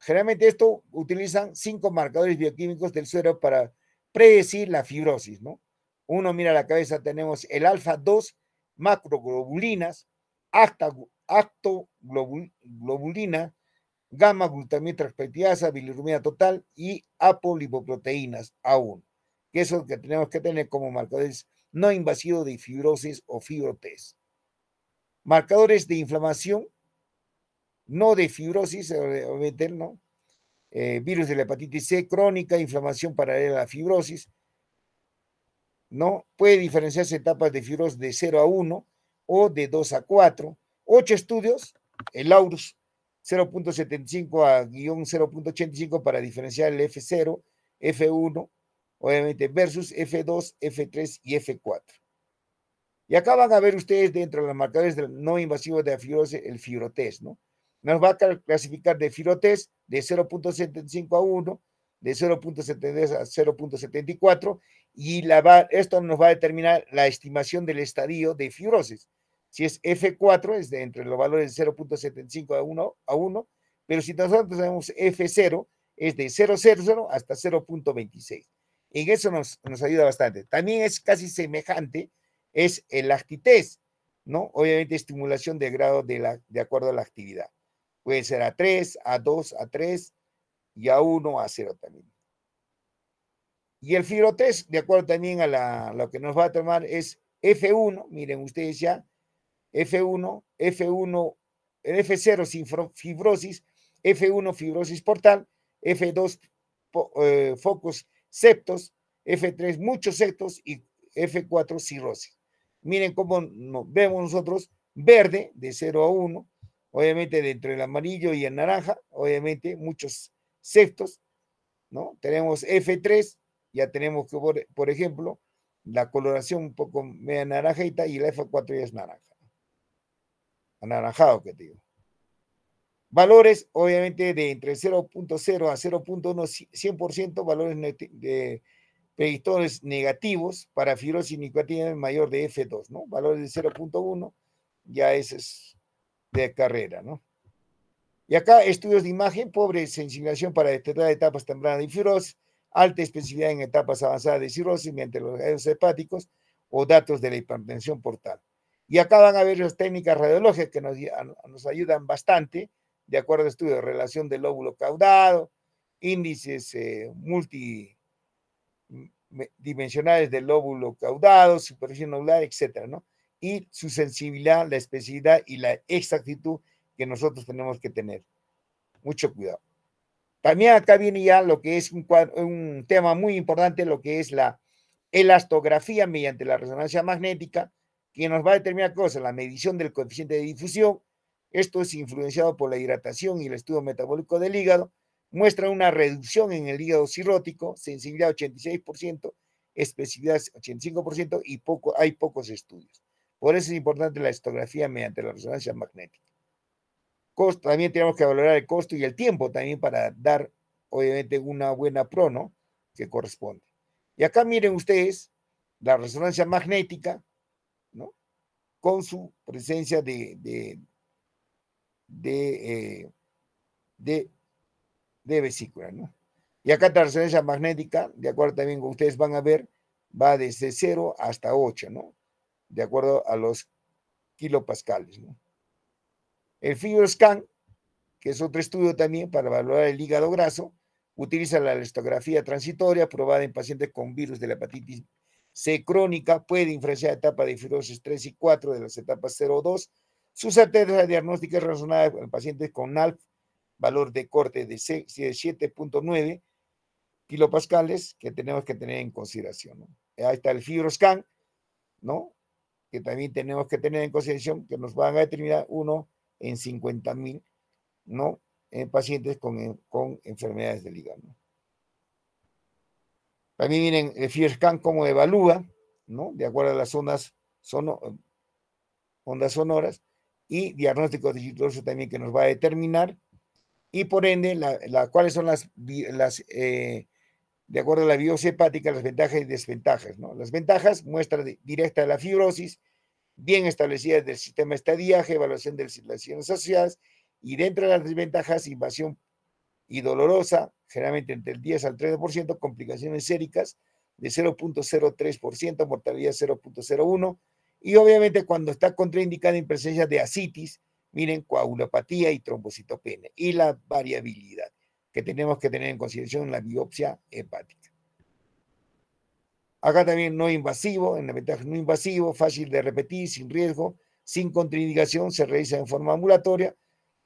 Generalmente esto utilizan cinco marcadores bioquímicos del suero para predecir la fibrosis, ¿no? Uno mira la cabeza, tenemos el alfa 2, macroglobulinas, actoglobulina, gamma glutamitransperidasa, bilirrubina total y apolipoproteínas A1, que es lo que tenemos que tener como marcadores no invasivos de fibrosis o fibrotes. Marcadores de inflamación, no de fibrosis, obviamente, ¿no? Eh, virus de la hepatitis C crónica, inflamación paralela a la fibrosis, ¿no? Puede diferenciarse etapas de fibrosis de 0 a 1 o de 2 a 4. Ocho estudios, el AURUS, 0.75 a guión 0.85 para diferenciar el F0, F1, obviamente, versus F2, F3 y F4. Y acá van a ver ustedes dentro de los marcadores del no invasivo de la fibrosis, el fibrotest, ¿no? Nos va a clasificar de fibrotest de 0.75 a 1, de 0.73 a 0.74, y esto nos va a determinar la estimación del estadio de fibrosis. Si es F4, es de entre los valores de 0.75 a 1, a 1, pero si nosotros tenemos F0, es de 0.00 hasta 0.26. En eso nos, ayuda bastante. También es casi semejante, es el actitez, ¿no? Obviamente estimulación de grado de, la, de acuerdo a la actividad. Puede ser a 3, a 2, a 3 y a 1, a 0 también. Y el fibrotest, de acuerdo también a lo que nos va a tomar, es F1, miren ustedes ya, F1, F1, F0 fibrosis, F1 fibrosis portal, F2 eh, focos septos, F3 muchos septos y F4 cirrosis. Miren cómo vemos nosotros verde de 0 a 1, obviamente dentro del amarillo y el naranja, obviamente muchos septos, ¿no? Tenemos F3, ya tenemos que, por, por ejemplo, la coloración un poco media naranjita y la F4 ya es naranja anaranjado que digo. Valores, obviamente, de entre 0.0 a 0.1, 100% valores de predictores negativos para fibrosis nicotina mayor de F2, ¿no? Valores de 0.1, ya ese es de carrera, ¿no? Y acá, estudios de imagen, pobre sensibilización para detectar etapas tempranas de fibrosis, alta especificidad en etapas avanzadas de cirrosis mediante los hepáticos o datos de la hipertensión portal. Y acá van a ver las técnicas radiológicas que nos, ayudan bastante, de acuerdo a estudios, relación del lóbulo caudado, índices eh, multidimensionales del lóbulo caudado, superficie nodular, etcétera, ¿no? Y su sensibilidad, la especificidad y la exactitud que nosotros tenemos que tener. Mucho cuidado. También acá viene ya lo que es un tema muy importante, lo que es la elastografía mediante la resonancia magnética, que nos va a determinar cosas, la medición del coeficiente de difusión, esto es influenciado por la hidratación y el estudio metabólico del hígado, muestra una reducción en el hígado cirrótico, sensibilidad 86%, especificidad 85% y poco, hay pocos estudios. Por eso es importante la histografía mediante la resonancia magnética. Costo, también tenemos que valorar el costo y el tiempo también para dar, obviamente, una buena prono que corresponde. Y acá miren ustedes la resonancia magnética, con su presencia de, de, de, eh, vesícula. ¿no? Y acá la resonancia magnética, de acuerdo también con ustedes van a ver, va desde 0 hasta 8, ¿no? De acuerdo a los kilopascales, ¿no? El FibroScan, que es otro estudio también para valorar el hígado graso, utiliza la elastografía transitoria probada en pacientes con virus de la hepatitis C crónica puede influenciar etapa de fibrosis 3 y 4 de las etapas 0 2. Su certeza diagnóstico es razonada en pacientes con ALF, valor de corte de 7.9 kilopascales que tenemos que tener en consideración. Ahí está el fibroscan, ¿no? Que también tenemos que tener en consideración que nos van a determinar uno en 50.000 mil, ¿no? En pacientes con, con enfermedades del hígado. También miren el eh, Fierscan cómo evalúa, ¿no? De acuerdo a las sono, ondas sonoras y diagnóstico de digitoso también que nos va a determinar y por ende cuáles son las, las eh, de acuerdo a la biopsia hepática, las ventajas y desventajas, ¿no? Las ventajas, muestra directa de la fibrosis, bien establecidas del sistema estadiaje, evaluación de las lesiones asociadas, y dentro de las desventajas, invasión y dolorosa, generalmente entre el 10 al 13%, complicaciones séricas de 0.03%, mortalidad 0.01%, y obviamente cuando está contraindicada en presencia de asitis, miren, coagulopatía y trombocitopenia, y la variabilidad que tenemos que tener en consideración en la biopsia hepática. Acá también no invasivo, en la ventaja no invasivo, fácil de repetir, sin riesgo, sin contraindicación, se realiza en forma ambulatoria,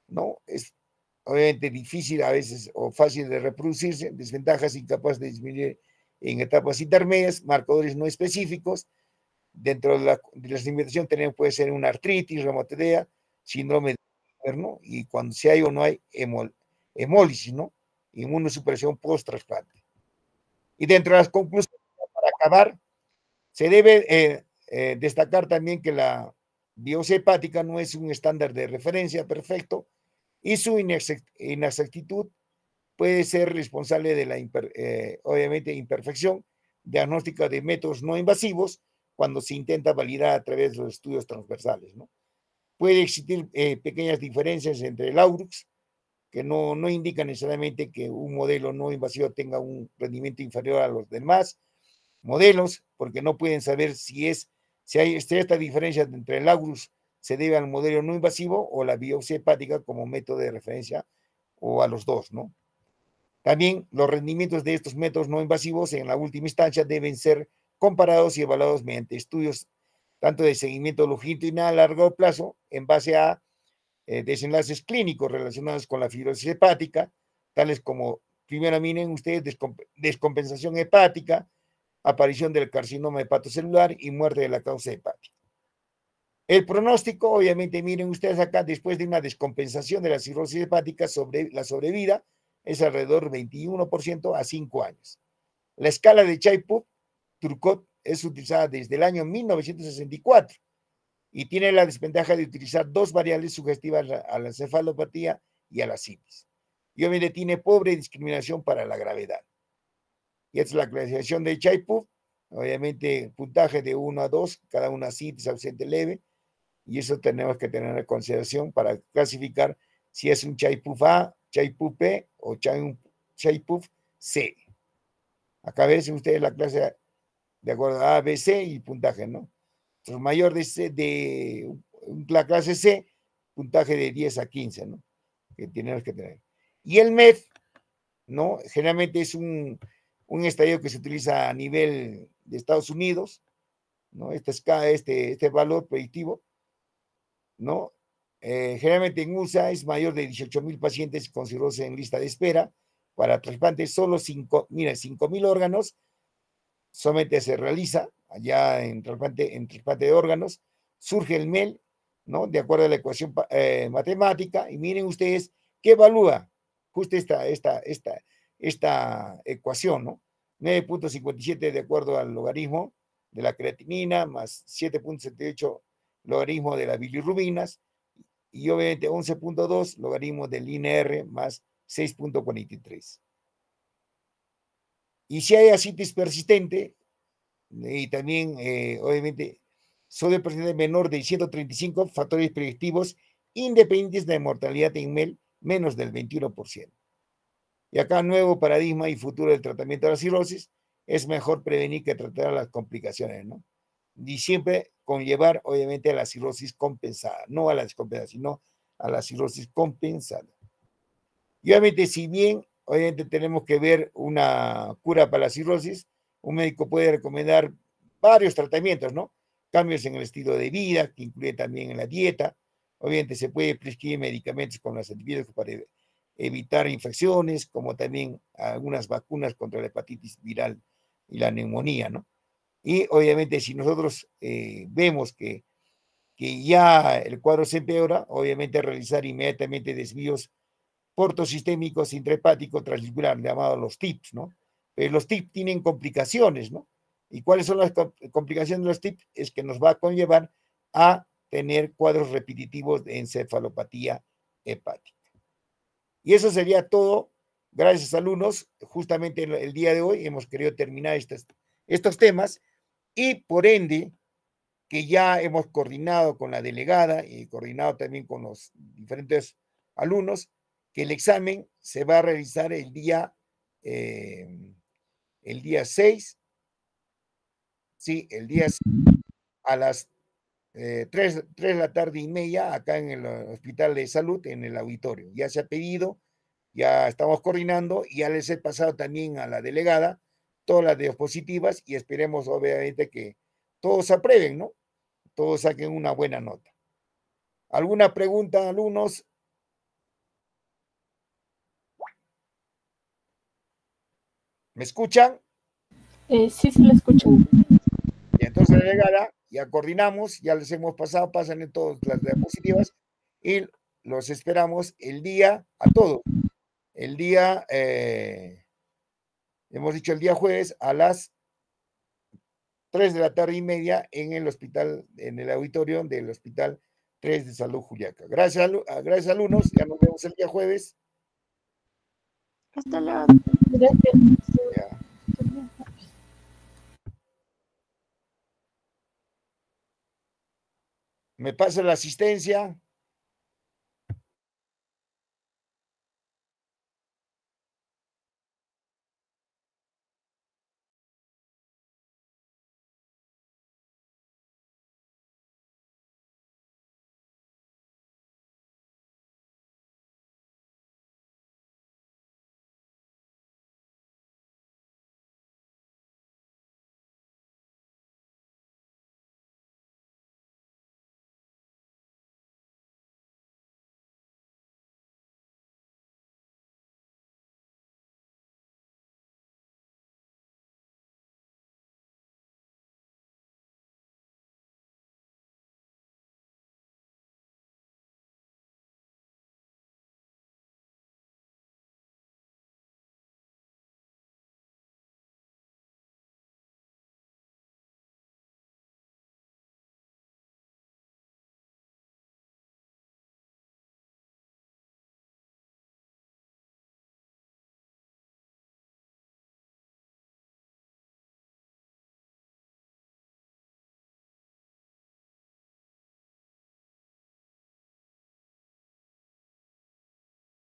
¿no? Es obviamente difícil a veces o fácil de reproducirse, desventajas incapaz de disminuir en etapas intermedias, marcadores no específicos. Dentro de la, de la puede ser una artritis, reumatoidea, síndrome de y cuando se hay o no hay hemólisis, ¿no? Inmunosupresión post-trasplante. Y dentro de las conclusiones, para acabar, se debe eh, eh, destacar también que la biosepática no es un estándar de referencia perfecto, y su inexactitud puede ser responsable de la, eh, obviamente, imperfección diagnóstica de métodos no invasivos cuando se intenta validar a través de los estudios transversales. Puede existir eh, pequeñas diferencias entre el AURUX, que no, no indican necesariamente que un modelo no invasivo tenga un rendimiento inferior a los demás modelos, porque no pueden saber si es si hay esta diferencia entre el AURUX se debe al modelo no invasivo o la biopsia hepática como método de referencia o a los dos, ¿no? También los rendimientos de estos métodos no invasivos en la última instancia deben ser comparados y evaluados mediante estudios tanto de seguimiento longitudinal a largo plazo en base a eh, desenlaces clínicos relacionados con la fibrosis hepática, tales como, primero miren ustedes, descompensación hepática, aparición del carcinoma hepatocelular y muerte de la causa hepática. El pronóstico, obviamente, miren ustedes acá, después de una descompensación de la cirrosis hepática, sobre, la sobrevida es alrededor 21% a 5 años. La escala de Chaipo, Turcot, es utilizada desde el año 1964 y tiene la desventaja de utilizar dos variables sugestivas a la cefalopatía y a la CITES. Y obviamente tiene pobre discriminación para la gravedad. Y es la clasificación de Chaipo, obviamente puntaje de 1 a 2, cada una CITES ausente leve, y eso tenemos que tener en consideración para clasificar si es un Chaipuf A, Chaipuf B o Chaipuf C. Acá si ustedes la clase de acuerdo a A, B, C y puntaje, ¿no? Entonces, mayor de, la clase C, puntaje de 10 a 15, ¿no? Que tenemos que tener. Y el MEF, ¿no? Generalmente es un, estadio que se utiliza a nivel de Estados Unidos, ¿no? Este, es, este, este valor predictivo ¿no? Eh, generalmente en USA es mayor de 18 mil pacientes considerados en lista de espera para trasplantes, solo 5, mira, cinco mil órganos solamente se realiza allá en trasplante, en trasplante de órganos, surge el MEL, ¿no? De acuerdo a la ecuación eh, matemática, y miren ustedes que evalúa justo esta, esta, esta, esta ecuación, ¿no? 9.57 de acuerdo al logaritmo de la creatinina, más 7.78 logaritmo de las bilirrubinas y obviamente 11.2 logaritmo del INR más 6.43. Y si hay asitis persistente, eh, y también eh, obviamente sodio persistente menor de 135 factores predictivos independientes de mortalidad en MEL menos del 21%. Y acá nuevo paradigma y futuro del tratamiento de la cirrosis, es mejor prevenir que tratar las complicaciones, ¿no? Y siempre conllevar obviamente a la cirrosis compensada, no a la descompensada, sino a la cirrosis compensada. Y obviamente si bien obviamente tenemos que ver una cura para la cirrosis, un médico puede recomendar varios tratamientos, ¿no? Cambios en el estilo de vida, que incluye también en la dieta. Obviamente se puede prescribir medicamentos con las antibióticos para evitar infecciones, como también algunas vacunas contra la hepatitis viral y la neumonía, ¿no? Y obviamente si nosotros eh, vemos que, ya el cuadro se empeora, obviamente realizar inmediatamente desvíos portosistémicos intrahepático transcircular, llamados los TIPS, ¿no? Pero eh, los TIPS tienen complicaciones, ¿no? ¿Y cuáles son las complicaciones de los TIPS? Es que nos va a conllevar a tener cuadros repetitivos de encefalopatía hepática. Y eso sería todo. Gracias, alumnos. Justamente el día de hoy hemos querido terminar estos temas y por ende que ya hemos coordinado con la delegada y coordinado también con los diferentes alumnos, que el examen se va a realizar el día, eh, el día 6, sí, el día a las 3, eh, de la tarde y media acá en el Hospital de Salud, en el auditorio. Ya se ha pedido, ya estamos coordinando y ya les he pasado también a la delegada todas las diapositivas y esperemos obviamente que todos aprueben, ¿no? Todos saquen una buena nota. ¿Alguna pregunta, alumnos? ¿Me escuchan? Eh, sí, se la escuchan. Y entonces llegará ya coordinamos, ya les hemos pasado, pasan en todas las diapositivas y los esperamos el día a todo. El día eh, hemos dicho el día jueves a las 3 de la tarde y media en el hospital, en el auditorio del Hospital 3 de Salud Juliaca. Gracias, ah, gracias alumnos, ya nos vemos el día jueves. Hasta la... Gracias. Me pasa la asistencia.